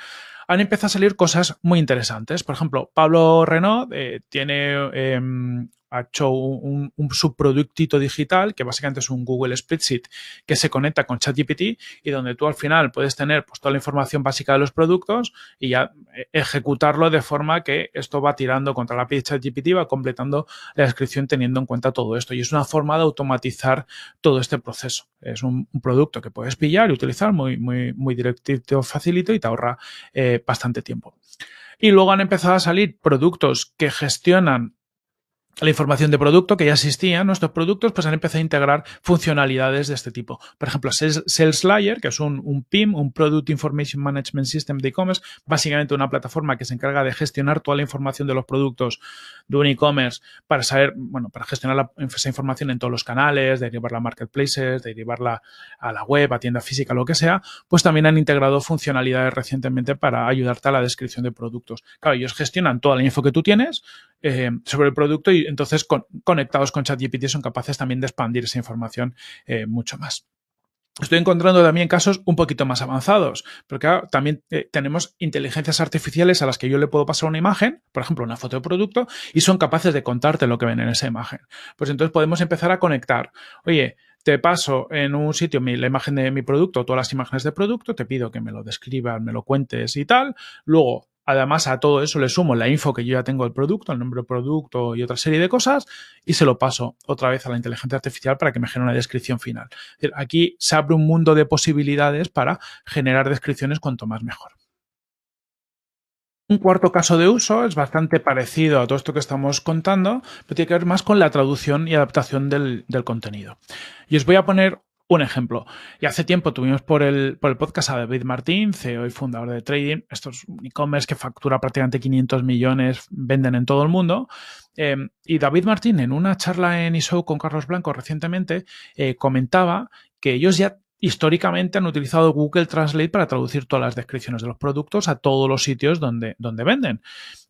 han empezado a salir cosas muy interesantes. Por ejemplo, Pablo Renaud tiene em, ha hecho un, subproductito digital que básicamente es un Google Spreadsheet que se conecta con ChatGPT y donde tú al final puedes tener pues, toda la información básica de los productos y ya eh, ejecutarlo de forma que esto va tirando contra la de ChatGPT, va completando la descripción teniendo en cuenta todo esto. Y es una forma de automatizar todo este proceso. Es un, producto que puedes pillar y utilizar muy, muy, muy directito, facilito y te ahorra eh, bastante tiempo. Y luego han empezado a salir productos que gestionan la información de producto que ya existía, nuestros productos pues han empezado a integrar funcionalidades de este tipo. Por ejemplo, SalesLayer, que es un, PIM, un Product Information Management System de e-commerce, básicamente una plataforma que se encarga de gestionar toda la información de los productos de un e-commerce para saber, bueno, para gestionar esa información en todos los canales, derivarla a marketplaces, derivarla a la web, a tienda física, lo que sea, pues también han integrado funcionalidades recientemente para ayudarte a la descripción de productos. Claro, ellos gestionan toda la info que tú tienes eh, sobre el producto y entonces, con, conectados con ChatGPT son capaces también de expandir esa información eh, mucho más. Estoy encontrando también casos un poquito más avanzados, porque también eh, tenemos inteligencias artificiales a las que yo le puedo pasar una imagen, por ejemplo, una foto de producto, y son capaces de contarte lo que ven en esa imagen. Pues entonces podemos empezar a conectar. Oye, te paso en un sitio la imagen de mi producto, todas las imágenes de producto, te pido que me lo describas, me lo cuentes y tal. Luego Además, a todo eso le sumo la info que yo ya tengo del producto, el nombre del producto y otra serie de cosas, y se lo paso otra vez a la inteligencia artificial para que me genere una descripción final. aquí se abre un mundo de posibilidades para generar descripciones cuanto más mejor. Un cuarto caso de uso es bastante parecido a todo esto que estamos contando, pero tiene que ver más con la traducción y adaptación del, del contenido. Y os voy a poner un ejemplo. Y hace tiempo tuvimos por el, por el podcast a David Martín, CEO y fundador de Trading. Esto es un e-commerce que factura prácticamente 500 millones, venden en todo el mundo. Em, y David Martín, en una charla en ISO con Carlos Blanco recientemente, eh, comentaba que ellos ya históricamente han utilizado Google Translate para traducir todas las descripciones de los productos a todos los sitios donde, donde venden.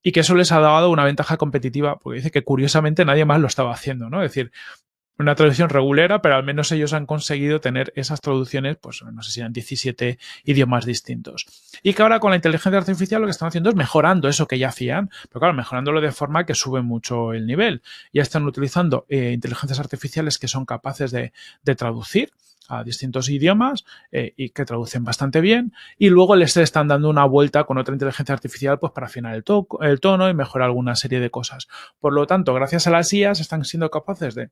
Y que eso les ha dado una ventaja competitiva, porque dice que curiosamente nadie más lo estaba haciendo, ¿no? Es decir, una traducción regulera, pero al menos ellos han conseguido tener esas traducciones, pues no sé si eran 17 idiomas distintos. Y que ahora con la inteligencia artificial lo que están haciendo es mejorando eso que ya hacían, pero claro, mejorándolo de forma que sube mucho el nivel. Ya están utilizando eh, inteligencias artificiales que son capaces de, traducir a distintos idiomas eh, y que traducen bastante bien y luego les están dando una vuelta con otra inteligencia artificial pues para afinar el, el tono y mejorar alguna serie de cosas. Por lo tanto, gracias a las IAS están siendo capaces de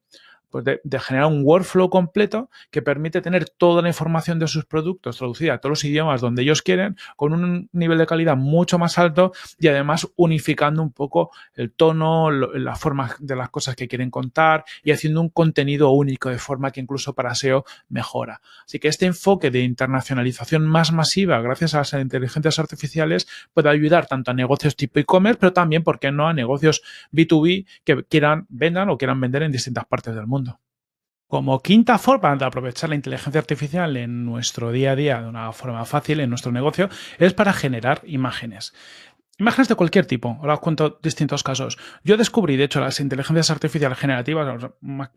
pues de, generar un workflow completo que permite tener toda la información de sus productos traducida a todos los idiomas donde ellos quieren, con un nivel de calidad mucho más alto y además unificando un poco el tono, las formas de las cosas que quieren contar y haciendo un contenido único de forma que incluso para SEO mejora. Así que este enfoque de internacionalización más masiva gracias a las inteligencias artificiales puede ayudar tanto a negocios tipo e-commerce, pero también, ¿por qué no?, a negocios B2B que quieran, vendan o quieran vender en distintas partes del mundo. Como quinta forma de aprovechar la inteligencia artificial en nuestro día a día de una forma fácil en nuestro negocio es para generar imágenes. Imágenes de cualquier tipo. Ahora os cuento distintos casos. Yo descubrí, de hecho, las inteligencias artificiales generativas,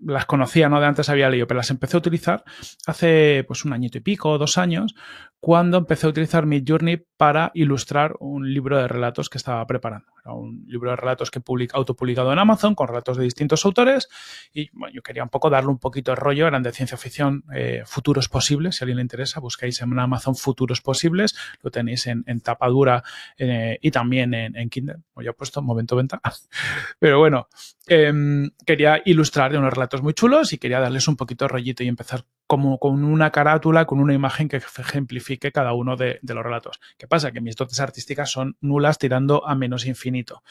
las conocía, ¿no? De antes había leído, pero las empecé a utilizar hace pues un añito y pico, dos años, cuando empecé a utilizar mi journey para ilustrar un libro de relatos que estaba preparando. Era un libro de relatos que public, autopublicado en Amazon con relatos de distintos autores y bueno, yo quería un poco darle un poquito de rollo, eran de ciencia ficción, eh, futuros posibles, si a alguien le interesa, buscáis en Amazon futuros posibles, lo tenéis en, en tapadura eh, y también en, Kindle, como ya he puesto, momento venta. Pero bueno, em, quería ilustrar de unos relatos muy chulos y quería darles un poquito de rollito y empezar como con una carátula, con una imagen que ejemplifique cada uno de, los relatos. ¿Qué pasa? Que mis dotes artísticas son nulas tirando a menos infinito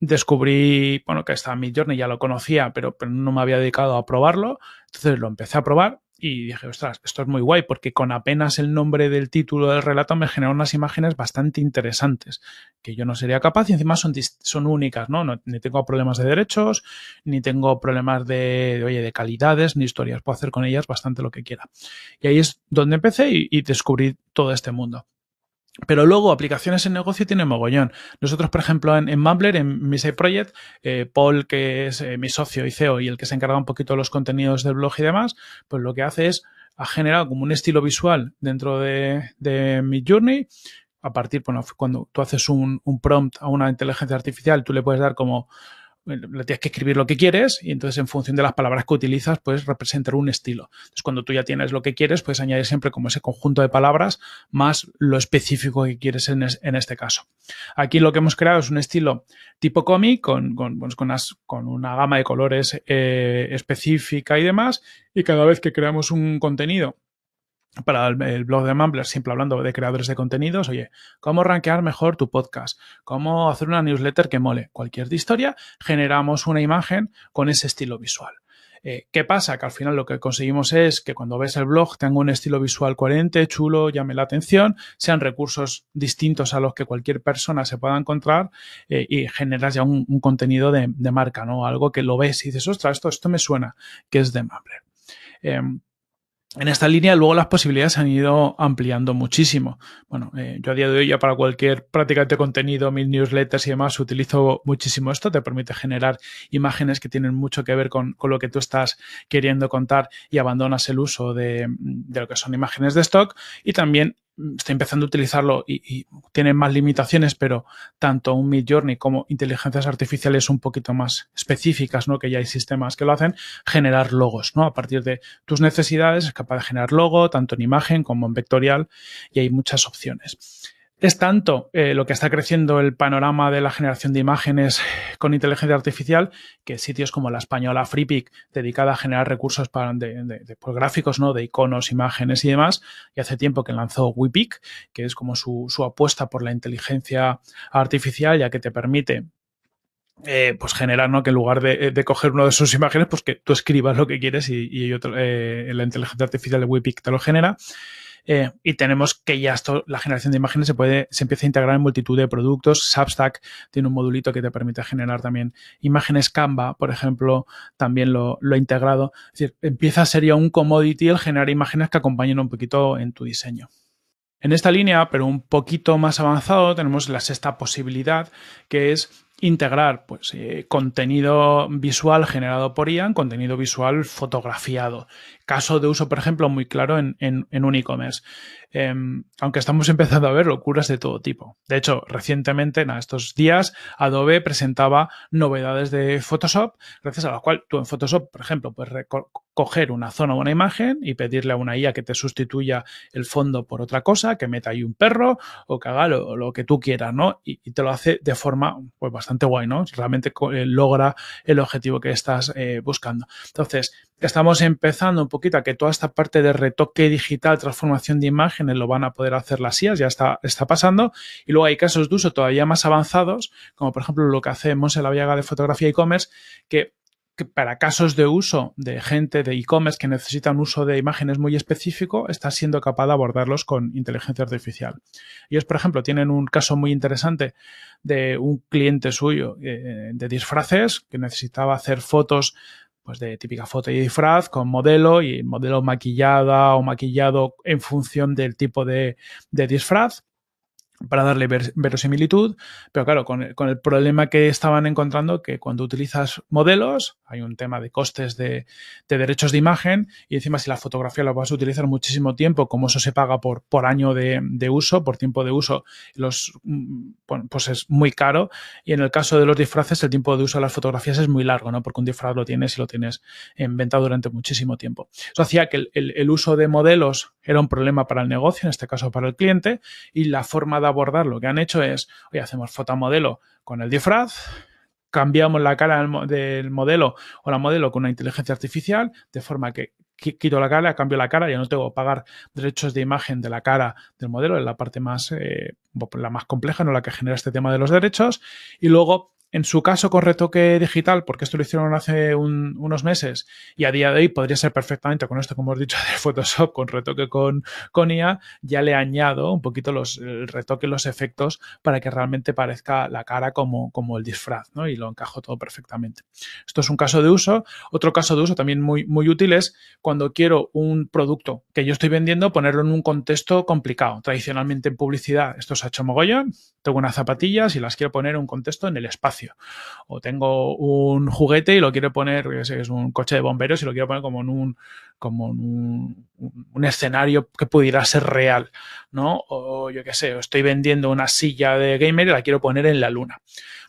descubrí, bueno, que estaba Journey ya lo conocía, pero, no me había dedicado a probarlo. Entonces lo empecé a probar y dije, ostras, esto es muy guay, porque con apenas el nombre del título del relato me generó unas imágenes bastante interesantes, que yo no sería capaz y encima son, son únicas, ¿no? Ni tengo problemas de derechos, ni tengo problemas de, oye, de calidades, ni historias. Puedo hacer con ellas bastante lo que quiera. Y ahí es donde empecé y descubrí todo este mundo. Pero luego aplicaciones en negocio tienen mogollón. Nosotros, por ejemplo, en, en Mumbler, en Misei Project, eh, Paul, que es eh, mi socio y CEO y el que se encarga un poquito de los contenidos del blog y demás, pues lo que hace es, ha generado como un estilo visual dentro de, de mi journey. A partir, bueno, cuando tú haces un prompt a una inteligencia artificial, tú le puedes dar como le tienes que escribir lo que quieres y entonces en función de las palabras que utilizas puedes representar un estilo. Entonces cuando tú ya tienes lo que quieres puedes añadir siempre como ese conjunto de palabras más lo específico que quieres en, este caso. Aquí lo que hemos creado es un estilo tipo cómic con, con, pues, una gama de colores eh, específica y demás y cada vez que creamos un contenido para el, blog de Mumbler, siempre hablando de creadores de contenidos, oye, cómo rankear mejor tu podcast, cómo hacer una newsletter que mole, cualquier historia, generamos una imagen con ese estilo visual. Eh, ¿Qué pasa? Que al final lo que conseguimos es que cuando ves el blog tenga un estilo visual coherente, chulo, llame la atención, sean recursos distintos a los que cualquier persona se pueda encontrar eh, y generas ya un, contenido de, marca, ¿no? Algo que lo ves y dices, ostras, esto, esto me suena, que es de Mumbler. Em, en esta línea luego las posibilidades se han ido ampliando muchísimo. Bueno, eh, yo a día de hoy ya para cualquier práctica de contenido, mil newsletters y demás, utilizo muchísimo esto. Te permite generar imágenes que tienen mucho que ver con, lo que tú estás queriendo contar y abandonas el uso de, de, lo que son imágenes de stock. Y también está empezando a utilizarlo y, tiene más limitaciones, pero tanto un Mid Journey como inteligencias artificiales un poquito más específicas, ¿no? Que ya hay sistemas que lo hacen, generar logos, ¿no? A partir de tus necesidades es capaz de generar logo, tanto en imagen como en vectorial, y hay muchas opciones. Es tanto eh, lo que está creciendo el panorama de la generación de imágenes con inteligencia artificial que sitios como la española FreePic, dedicada a generar recursos para de, pues, gráficos, ¿no? de iconos, imágenes y demás, y hace tiempo que lanzó WePik, que es como su, apuesta por la inteligencia artificial, ya que te permite eh, pues generar, ¿no? Que en lugar de, coger una de sus imágenes, pues que tú escribas lo que quieres y, eh, la inteligencia artificial de WePik te lo genera. Eh, y tenemos que ya esto, la generación de imágenes se puede, se empieza a integrar en multitud de productos. Substack tiene un modulito que te permite generar también imágenes Canva, por ejemplo, también lo, ha integrado. Es decir, empieza a ser un commodity el generar imágenes que acompañen un poquito en tu diseño. En esta línea, pero un poquito más avanzado, tenemos la sexta posibilidad, que es integrar pues, eh, contenido visual generado por IAN, contenido visual fotografiado. Caso de uso, por ejemplo, muy claro en, en, un e-commerce. Em, aunque estamos empezando a ver locuras de todo tipo. De hecho, recientemente, en estos días, Adobe presentaba novedades de Photoshop, gracias a las cuales tú en Photoshop, por ejemplo, puedes coger una zona o una imagen y pedirle a una IA que te sustituya el fondo por otra cosa, que meta ahí un perro o que haga lo, que tú quieras, ¿no? Y, y te lo hace de forma pues, bastante bastante guay, ¿no? Realmente eh, logra el objetivo que estás eh, buscando. Entonces, estamos empezando un poquito a que toda esta parte de retoque digital, transformación de imágenes, lo van a poder hacer las IAS, ya está, está pasando. Y luego hay casos de uso todavía más avanzados, como por ejemplo lo que hacemos en la Viaga de Fotografía e-commerce, que que para casos de uso de gente de e-commerce que necesitan un uso de imágenes muy específico, está siendo capaz de abordarlos con inteligencia artificial. Ellos, por ejemplo, tienen un caso muy interesante de un cliente suyo eh, de disfraces que necesitaba hacer fotos pues de típica foto y disfraz con modelo y modelo maquillada o maquillado en función del tipo de, de disfraz para darle verosimilitud, pero claro, con el, problema que estaban encontrando, que cuando utilizas modelos, hay un tema de costes de, derechos de imagen, y encima si la fotografía la vas a utilizar muchísimo tiempo, como eso se paga por, año de, uso, por tiempo de uso, los, mm, pues es muy caro, y en el caso de los disfraces, el tiempo de uso de las fotografías es muy largo, ¿no? porque un disfraz lo tienes y lo tienes en venta durante muchísimo tiempo. Eso hacía que el uso de modelos era un problema para el negocio, en este caso para el cliente, y la forma de abordar lo que han hecho es, hoy hacemos foto modelo con el disfraz, cambiamos la cara del modelo o la modelo con una inteligencia artificial, de forma que quito la cara, cambio la cara, ya no tengo que pagar derechos de imagen de la cara del modelo, es la parte más, eh, la más compleja, no la que genera este tema de los derechos, y luego en su caso con retoque digital, porque esto lo hicieron hace unos meses y a día de hoy podría ser perfectamente con esto, como he dicho, de Photoshop, con retoque con, con IA, ya le añado un poquito los, el retoque, los efectos para que realmente parezca la cara como, como el disfraz ¿no? y lo encajo todo perfectamente. Esto es un caso de uso. Otro caso de uso también muy, muy útil es cuando quiero un producto que yo estoy vendiendo ponerlo en un contexto complicado. Tradicionalmente en publicidad esto se ha hecho mogollón zapatillas y las quiero poner en un contexto en el espacio. O tengo un juguete y lo quiero poner, es un coche de bomberos y lo quiero poner como en un, como un, un escenario que pudiera ser real. ¿no? O yo qué sé, estoy vendiendo una silla de gamer y la quiero poner en la luna.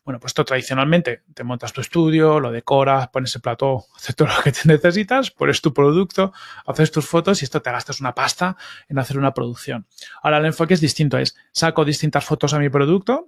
Bueno, pues esto tradicionalmente te montas tu estudio, lo decoras, pones el plató, haces todo lo que te necesitas, pones tu producto, haces tus fotos y esto te gastas una pasta en hacer una producción. Ahora el enfoque es distinto, es saco distintas fotos a mi producto,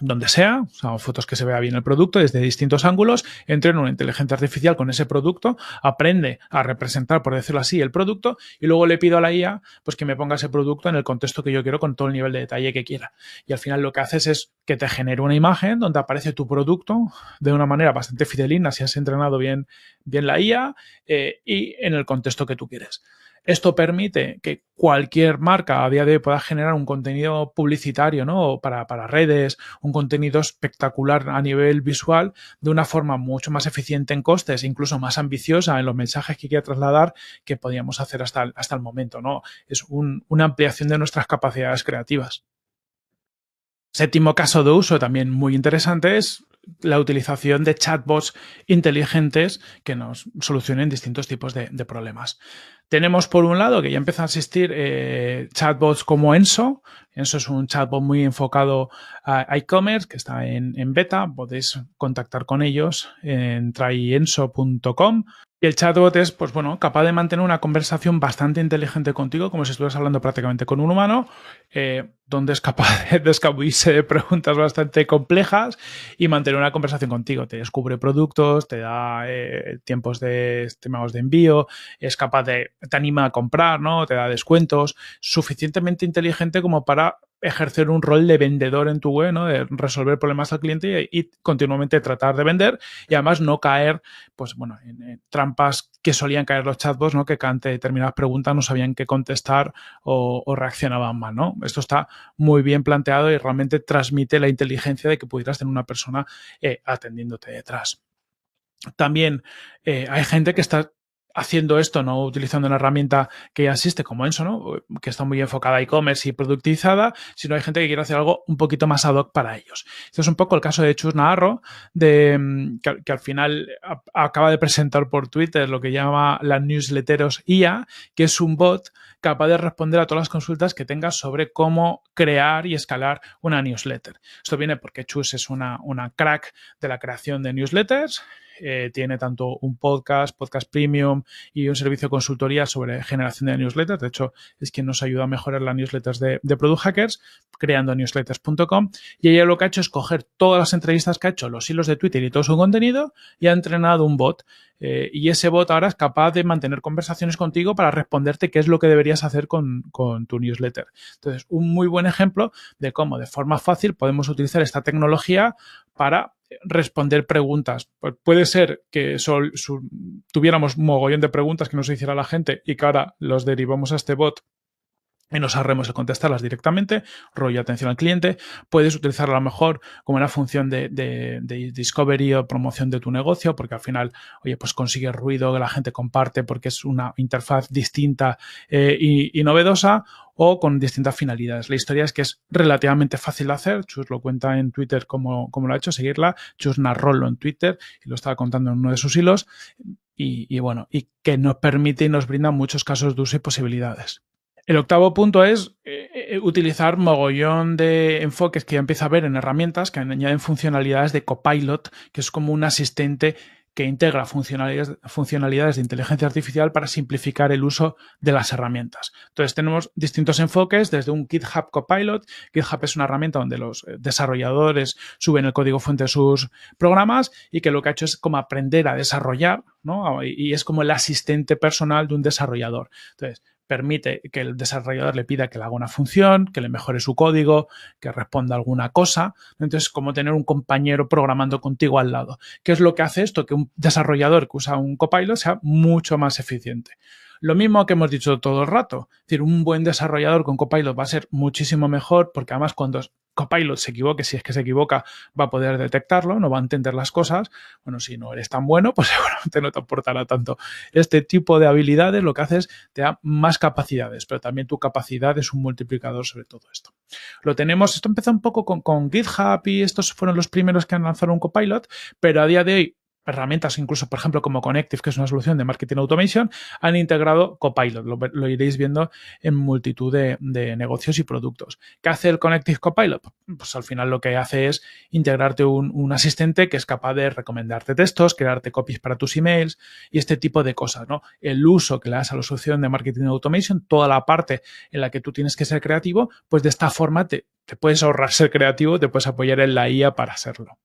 donde sea, o sea, fotos que se vea bien el producto desde distintos ángulos, entren en una inteligencia artificial con ese producto, aprende a representar, por decirlo así, el producto y luego le pido a la IA pues que me ponga ese producto en el contexto que yo quiero con todo el nivel de detalle que quiera. Y al final lo que haces es que te genere una imagen donde aparece tu producto de una manera bastante fidelina si has entrenado bien, bien la IA eh, y en el contexto que tú quieres. Esto permite que cualquier marca a día de hoy pueda generar un contenido publicitario, ¿no? Para, redes, un contenido espectacular a nivel visual, de una forma mucho más eficiente en costes, incluso más ambiciosa en los mensajes que quiera trasladar que podíamos hacer hasta el, hasta el momento, ¿no? Es una ampliación de nuestras capacidades creativas. Séptimo caso de uso también muy interesante es la utilización de chatbots inteligentes que nos solucionen distintos tipos de, problemas. Tenemos por un lado que ya empieza a existir eh, chatbots como Enso. Enso es un chatbot muy enfocado a e-commerce que está en, en, beta. Podéis contactar con ellos en tryenso.com el chatbot es, pues bueno, capaz de mantener una conversación bastante inteligente contigo, como si estuvieras hablando prácticamente con un humano, eh, donde es capaz de escabullirse preguntas bastante complejas y mantener una conversación contigo. Te descubre productos, te da eh, tiempos de de envío, es capaz de, te anima a comprar, ¿no? Te da descuentos, suficientemente inteligente como para ejercer un rol de vendedor en tu web, ¿no? de resolver problemas al cliente y, continuamente tratar de vender y además no caer pues, bueno, en, trampas que solían caer los chatbots, ¿no? que ante determinadas preguntas no sabían qué contestar o, reaccionaban mal. ¿no? Esto está muy bien planteado y realmente transmite la inteligencia de que pudieras tener una persona eh, atendiéndote detrás. También eh, hay gente que está haciendo esto, no utilizando una herramienta que ya existe como Enso, que está muy enfocada a e-commerce y productizada, sino hay gente que quiere hacer algo un poquito más ad hoc para ellos. Esto es un poco el caso de Chus Navarro, de, mm, que, al final acaba de presentar por Twitter lo que llama las newsletteros IA, que es un bot capaz de responder a todas las consultas que tengas sobre cómo crear y escalar una newsletter. Esto viene porque Chus es una, una crack de la creación de newsletters eh, tiene tanto un podcast, podcast premium y un servicio de consultoría sobre generación de newsletters. De hecho, es quien nos ayuda a mejorar las newsletters de, Product Hackers, creando newsletters.com. Y ella lo que ha hecho es coger todas las entrevistas que ha hecho, los hilos de Twitter y todo su contenido y ha entrenado un bot. Eh, y ese bot ahora es capaz de mantener conversaciones contigo para responderte qué es lo que deberías hacer con, con tu newsletter. Entonces, un muy buen ejemplo de cómo de forma fácil podemos utilizar esta tecnología para responder preguntas. Puede ser que sol, tuviéramos un mogollón de preguntas que nos hiciera la gente y que ahora los derivamos a este bot y nos arremos el contestarlas directamente, rollo atención al cliente. Puedes utilizarla a lo mejor como una función de, de, discovery o promoción de tu negocio, porque al final, oye, pues consigue ruido que la gente comparte porque es una interfaz distinta eh, y, novedosa o con distintas finalidades. La historia es que es relativamente fácil de hacer. Chus lo cuenta en Twitter como, como lo ha hecho, seguirla. Chus narrólo en Twitter y lo estaba contando en uno de sus hilos. Y, y bueno, y que nos permite y nos brinda muchos casos de uso y posibilidades. El octavo punto es eh, eh, utilizar mogollón de enfoques que ya empieza a ver en herramientas que añaden funcionalidades de copilot, que es como un asistente que integra funcionalidades, de inteligencia artificial para simplificar el uso de las herramientas. Entonces tenemos distintos enfoques desde un GitHub Copilot. GitHub es una herramienta donde los eh, desarrolladores suben el código fuente de sus programas y que lo que ha hecho es como aprender a desarrollar, ¿no? Y es como el asistente personal de un desarrollador. Entonces, permite que el desarrollador le pida que le haga una función, que le mejore su código, que responda alguna cosa. Entonces, como tener un compañero programando contigo al lado. ¿Qué es lo que hace esto? Que un desarrollador que usa un copilot sea mucho más eficiente. Lo mismo que hemos dicho todo el rato. Es decir, un buen desarrollador con Copilot va a ser muchísimo mejor porque además cuando Copilot se equivoque, si es que se equivoca, va a poder detectarlo, no va a entender las cosas. Bueno, si no eres tan bueno, pues seguramente no te aportará tanto. Este tipo de habilidades lo que hace es te da más capacidades, pero también tu capacidad es un multiplicador sobre todo esto. Lo tenemos, esto empezó un poco con, con GitHub y estos fueron los primeros que han lanzado un Copilot, pero a día de hoy herramientas, incluso por ejemplo como Connective, que es una solución de marketing automation, han integrado Copilot. Lo, iréis viendo en multitud de, negocios y productos. ¿Qué hace el Connective Copilot? Pues al final lo que hace es integrarte un, asistente que es capaz de recomendarte textos, crearte copies para tus emails y este tipo de cosas. ¿no? El uso que le das a la solución de marketing automation, toda la parte en la que tú tienes que ser creativo, pues de esta forma te, te puedes ahorrar ser creativo, te puedes apoyar en la IA para hacerlo.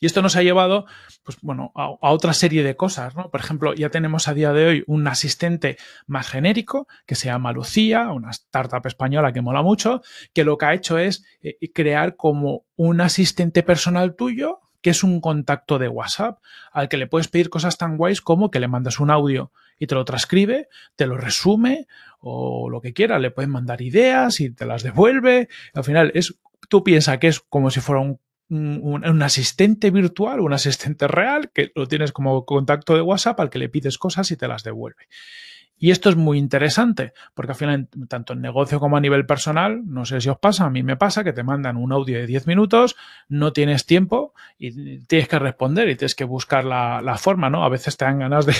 Y esto nos ha llevado, pues bueno, a, otra serie de cosas, Por ejemplo, ya tenemos a día de hoy un asistente más genérico que se llama Lucía, una startup española que mola mucho, que lo que ha hecho es eh, crear como un asistente personal tuyo, que es un contacto de WhatsApp al que le puedes pedir cosas tan guays como que le mandas un audio y te lo transcribe, te lo resume o lo que quiera, le puedes mandar ideas y te las devuelve. Al final es tú piensas que es como si fuera un un, asistente virtual, un asistente real, que lo tienes como contacto de WhatsApp al que le pides cosas y te las devuelve. Y esto es muy interesante, porque al final, tanto en negocio como a nivel personal, no sé si os pasa, a mí me pasa que te mandan un audio de 10 minutos, no tienes tiempo y tienes que responder y tienes que buscar la, forma, ¿no? A veces te dan ganas de,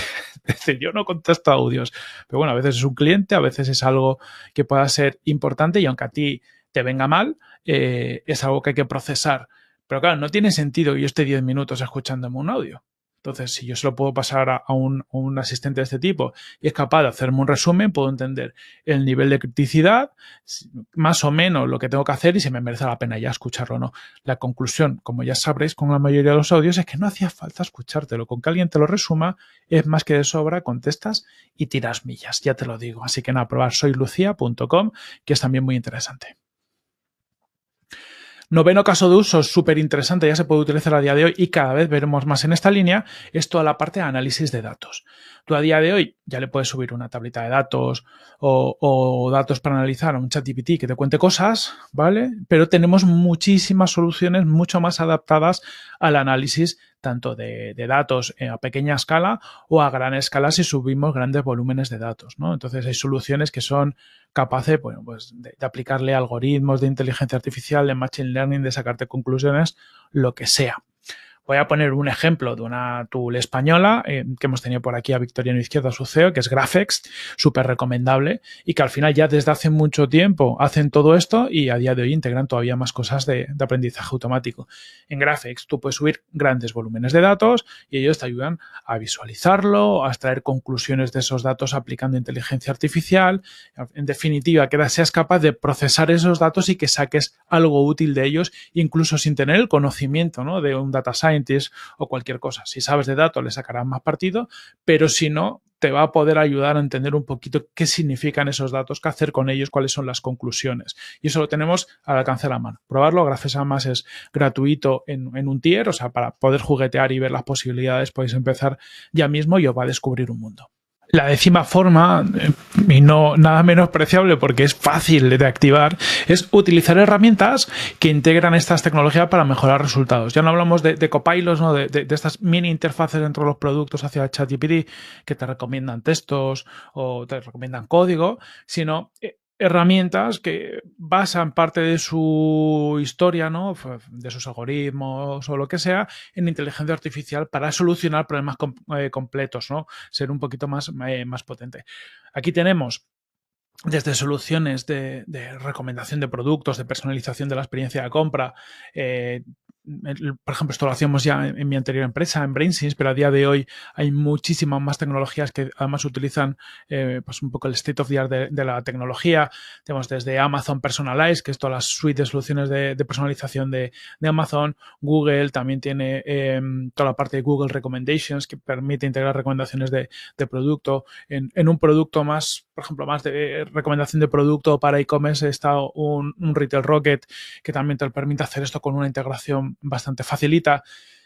decir, yo no contesto audios, pero bueno, a veces es un cliente, a veces es algo que pueda ser importante y aunque a ti te venga mal, eh, es algo que hay que procesar pero claro, no tiene sentido que yo esté 10 minutos escuchándome un audio. Entonces, si yo se lo puedo pasar a un, asistente de este tipo y es capaz de hacerme un resumen, puedo entender el nivel de criticidad, más o menos lo que tengo que hacer y si me merece la pena ya escucharlo o no. La conclusión, como ya sabréis con la mayoría de los audios, es que no hacía falta escuchártelo. Con que alguien te lo resuma es más que de sobra, contestas y tiras millas, ya te lo digo. Así que nada, probar soylucia.com, que es también muy interesante. Noveno caso de uso, súper interesante, ya se puede utilizar a día de hoy y cada vez veremos más en esta línea, es toda la parte de análisis de datos. Tú a día de hoy ya le puedes subir una tablita de datos o, datos para analizar a un chat GPT que te cuente cosas, ¿vale? Pero tenemos muchísimas soluciones mucho más adaptadas al análisis tanto de, datos eh, a pequeña escala o a gran escala si subimos grandes volúmenes de datos. Entonces hay soluciones que son capaces pues de, de, aplicarle algoritmos de inteligencia artificial, de machine learning, de sacarte conclusiones, lo que sea. Voy a poner un ejemplo de una tool española eh, que hemos tenido por aquí a Victoriano Izquierda, su CEO, que es Graphex, súper recomendable y que al final ya desde hace mucho tiempo hacen todo esto y a día de hoy integran todavía más cosas de, aprendizaje automático. En Graphex tú puedes subir grandes volúmenes de datos y ellos te ayudan a visualizarlo, a extraer conclusiones de esos datos aplicando inteligencia artificial. En definitiva, que seas capaz de procesar esos datos y que saques algo útil de ellos, incluso sin tener el conocimiento de un data science o cualquier cosa. Si sabes de datos, le sacarás más partido, pero si no, te va a poder ayudar a entender un poquito qué significan esos datos, qué hacer con ellos, cuáles son las conclusiones. Y eso lo tenemos al alcance de la mano. Probarlo, gracias a más es gratuito en, en, un tier, o sea, para poder juguetear y ver las posibilidades podéis empezar ya mismo y os va a descubrir un mundo. La décima forma, eh, y no nada menos preciable porque es fácil de activar, es utilizar herramientas que integran estas tecnologías para mejorar resultados. Ya no hablamos de, de De, de, de, estas mini interfaces dentro de los productos hacia ChatGPT que te recomiendan textos o te recomiendan código, sino eh, herramientas que basan parte de su historia, ¿no? de sus algoritmos o lo que sea, en inteligencia artificial para solucionar problemas eh, completos, ¿no? ser un poquito más, eh, más potente. Aquí tenemos desde soluciones de, recomendación de productos, de personalización de la experiencia de compra, eh, por ejemplo, esto lo hacíamos ya en, mi anterior empresa, en BrainSense, pero a día de hoy hay muchísimas más tecnologías que además utilizan eh, pues un poco el state of the art de, la tecnología. Tenemos desde Amazon Personalize, que es toda la suite de soluciones de, personalización de, Amazon. Google también tiene em, toda la parte de Google Recommendations, que permite integrar recomendaciones de, producto en, en un producto más por ejemplo, más de eh, recomendación de producto para e-commerce está un, un, Retail Rocket que también te permite hacer esto con una integración bastante facilita.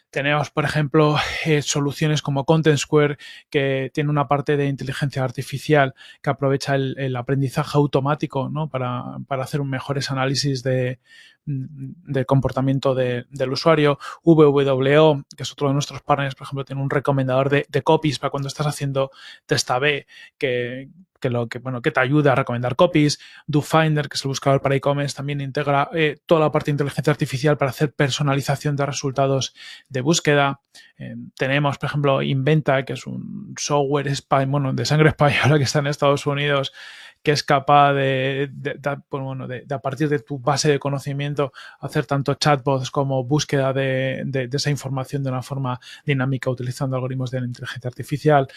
Tenemos, por ejemplo, eh, soluciones como Content Square, que tiene una parte de inteligencia artificial que aprovecha el, aprendizaje automático ¿no? para, para hacer un mejores análisis de, del comportamiento del usuario. VWO, e, que es otro de nuestros partners, por ejemplo, tiene un recomendador de, copies para cuando estás haciendo test b que, lo, que, bueno, que te ayuda a recomendar copies. DoFinder, que es el buscador para e-commerce, también integra eh, toda la parte de inteligencia artificial para hacer personalización de resultados de búsqueda. Eh, tenemos, por ejemplo, Inventa, que es un software de sangre española que está en Estados Unidos, que es capaz de, pues bueno, de, a partir de tu base de conocimiento, hacer tanto chatbots como búsqueda de, esa información de una forma dinámica utilizando algoritmos de inteligencia artificial.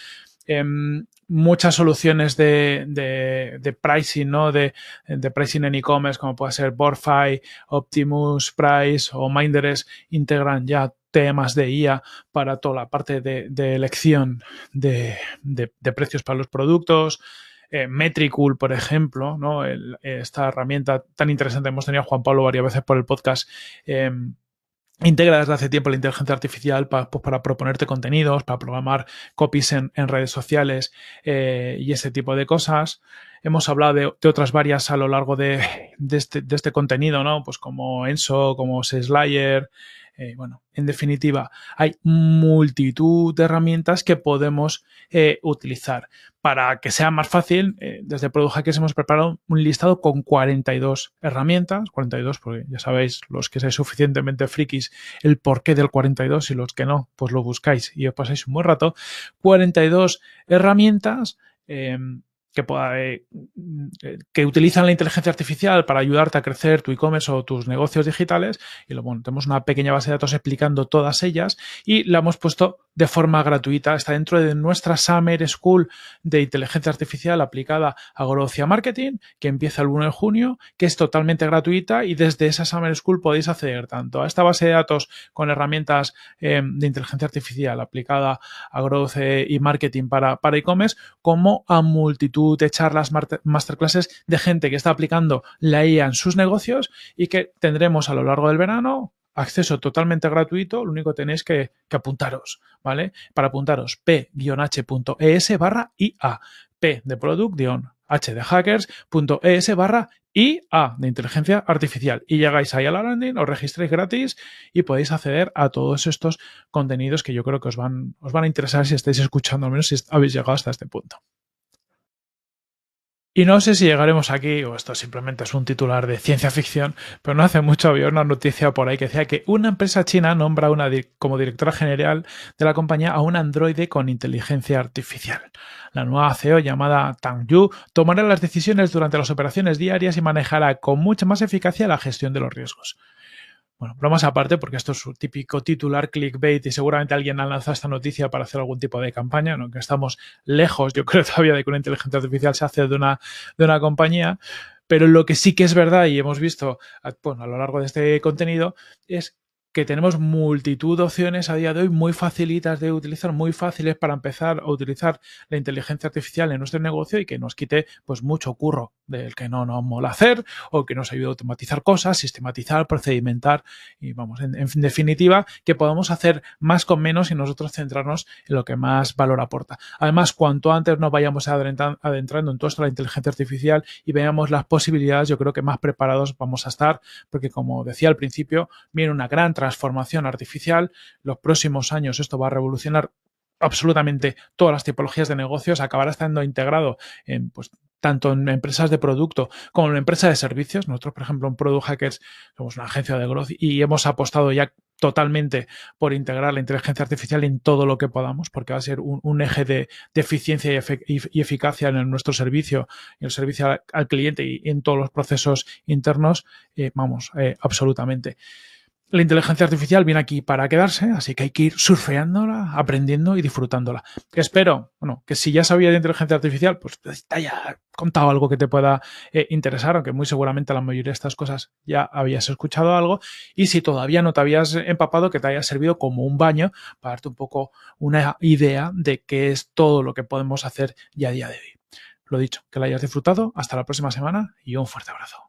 Em, muchas soluciones de, pricing, ¿no? De, de pricing en e-commerce, como puede ser Borfy, Optimus Price o Minders integran ya temas de IA para toda la parte de, elección de, precios para los productos, eh, Metricool, por ejemplo, eh, esta herramienta tan interesante, hemos tenido a Juan Pablo varias veces por el podcast. Eh, integra desde hace tiempo la inteligencia artificial pues, para, proponerte contenidos, para programar copies en, redes sociales eh, y ese tipo de cosas. Hemos hablado de, otras varias a lo largo este, de, este, contenido, ¿no? Pues como Enso, como Slayer, eh, bueno, en definitiva, hay multitud de herramientas que podemos eh, utilizar. Para que sea más fácil, eh, desde Product Hackers hemos preparado un listado con 42 herramientas, 42 porque ya sabéis, los que seáis suficientemente frikis, el porqué del 42 y los que no, pues lo buscáis y os pasáis un buen rato. 42 herramientas em, que, eh, que, utilizan la inteligencia artificial para ayudarte a crecer tu e-commerce o tus negocios digitales. Y lo bueno, tenemos una pequeña base de datos explicando todas ellas y la hemos puesto de forma gratuita. Está dentro de nuestra Summer School de Inteligencia Artificial aplicada a Growth y a Marketing, que empieza el 1 de junio, que es totalmente gratuita y desde esa Summer School podéis acceder tanto a esta base de datos con herramientas eh, de inteligencia artificial aplicada a Growth eh, y Marketing para, para e-commerce, como a multitud de charlas, masterclasses de gente que está aplicando la IA e en sus negocios y que tendremos a lo largo del verano acceso totalmente gratuito, lo único que tenéis que, apuntaros, ¿vale? Para apuntaros p-h.es barra IA, p de product h de hackers.es barra IA de inteligencia artificial y llegáis ahí a la landing, os registréis gratis y podéis acceder a todos estos contenidos que yo creo que os van, os van a interesar si estáis escuchando, al menos si habéis llegado hasta este punto. Y no sé si llegaremos aquí, o esto simplemente es un titular de ciencia ficción, pero no hace mucho había una noticia por ahí que decía que una empresa china nombra una como directora general de la compañía a un androide con inteligencia artificial. La nueva CEO llamada Tang Yu tomará las decisiones durante las operaciones diarias y manejará con mucha más eficacia la gestión de los riesgos. Bueno, bromas aparte, porque esto es su típico titular clickbait y seguramente alguien ha lanzado esta noticia para hacer algún tipo de campaña, ¿no? que estamos lejos, yo creo todavía, de que una inteligencia artificial se hace de una, de una compañía. Pero lo que sí que es verdad y hemos visto a lo largo de este contenido es que tenemos multitud de opciones a día de hoy muy facilitas de utilizar, muy fáciles para empezar a utilizar la inteligencia artificial en nuestro negocio y que nos quite pues mucho curro del que no nos mola hacer o que nos ayude a automatizar cosas, sistematizar, procedimentar y vamos, en, definitiva, que podamos hacer más con menos y nosotros centrarnos en lo que más valor aporta. Además, cuanto antes nos vayamos adentrando en todo esto la inteligencia artificial y veamos las posibilidades, yo creo que más preparados vamos a estar porque como decía al principio, viene una gran transformación artificial. Los próximos años esto va a revolucionar absolutamente todas las tipologías de negocios, acabará estando integrado en, pues, tanto en empresas de producto como en empresas de servicios. Nosotros, por ejemplo, en Product Hackers somos una agencia de growth y hemos apostado ya totalmente por integrar la inteligencia artificial en todo lo que podamos, porque va a ser un, eje de, eficiencia y, eficacia en nuestro servicio, en el servicio al, cliente y en todos los procesos internos, eh, vamos, eh, absolutamente. La inteligencia artificial viene aquí para quedarse, así que hay que ir surfeándola, aprendiendo y disfrutándola. Espero, bueno, que si ya sabías de inteligencia artificial, pues te haya contado algo que te pueda eh, interesar, aunque muy seguramente la mayoría de estas cosas ya habías escuchado algo. Y si todavía no te habías empapado, que te haya servido como un baño para darte un poco una idea de qué es todo lo que podemos hacer ya a día de hoy. Lo dicho, que la hayas disfrutado. Hasta la próxima semana y un fuerte abrazo.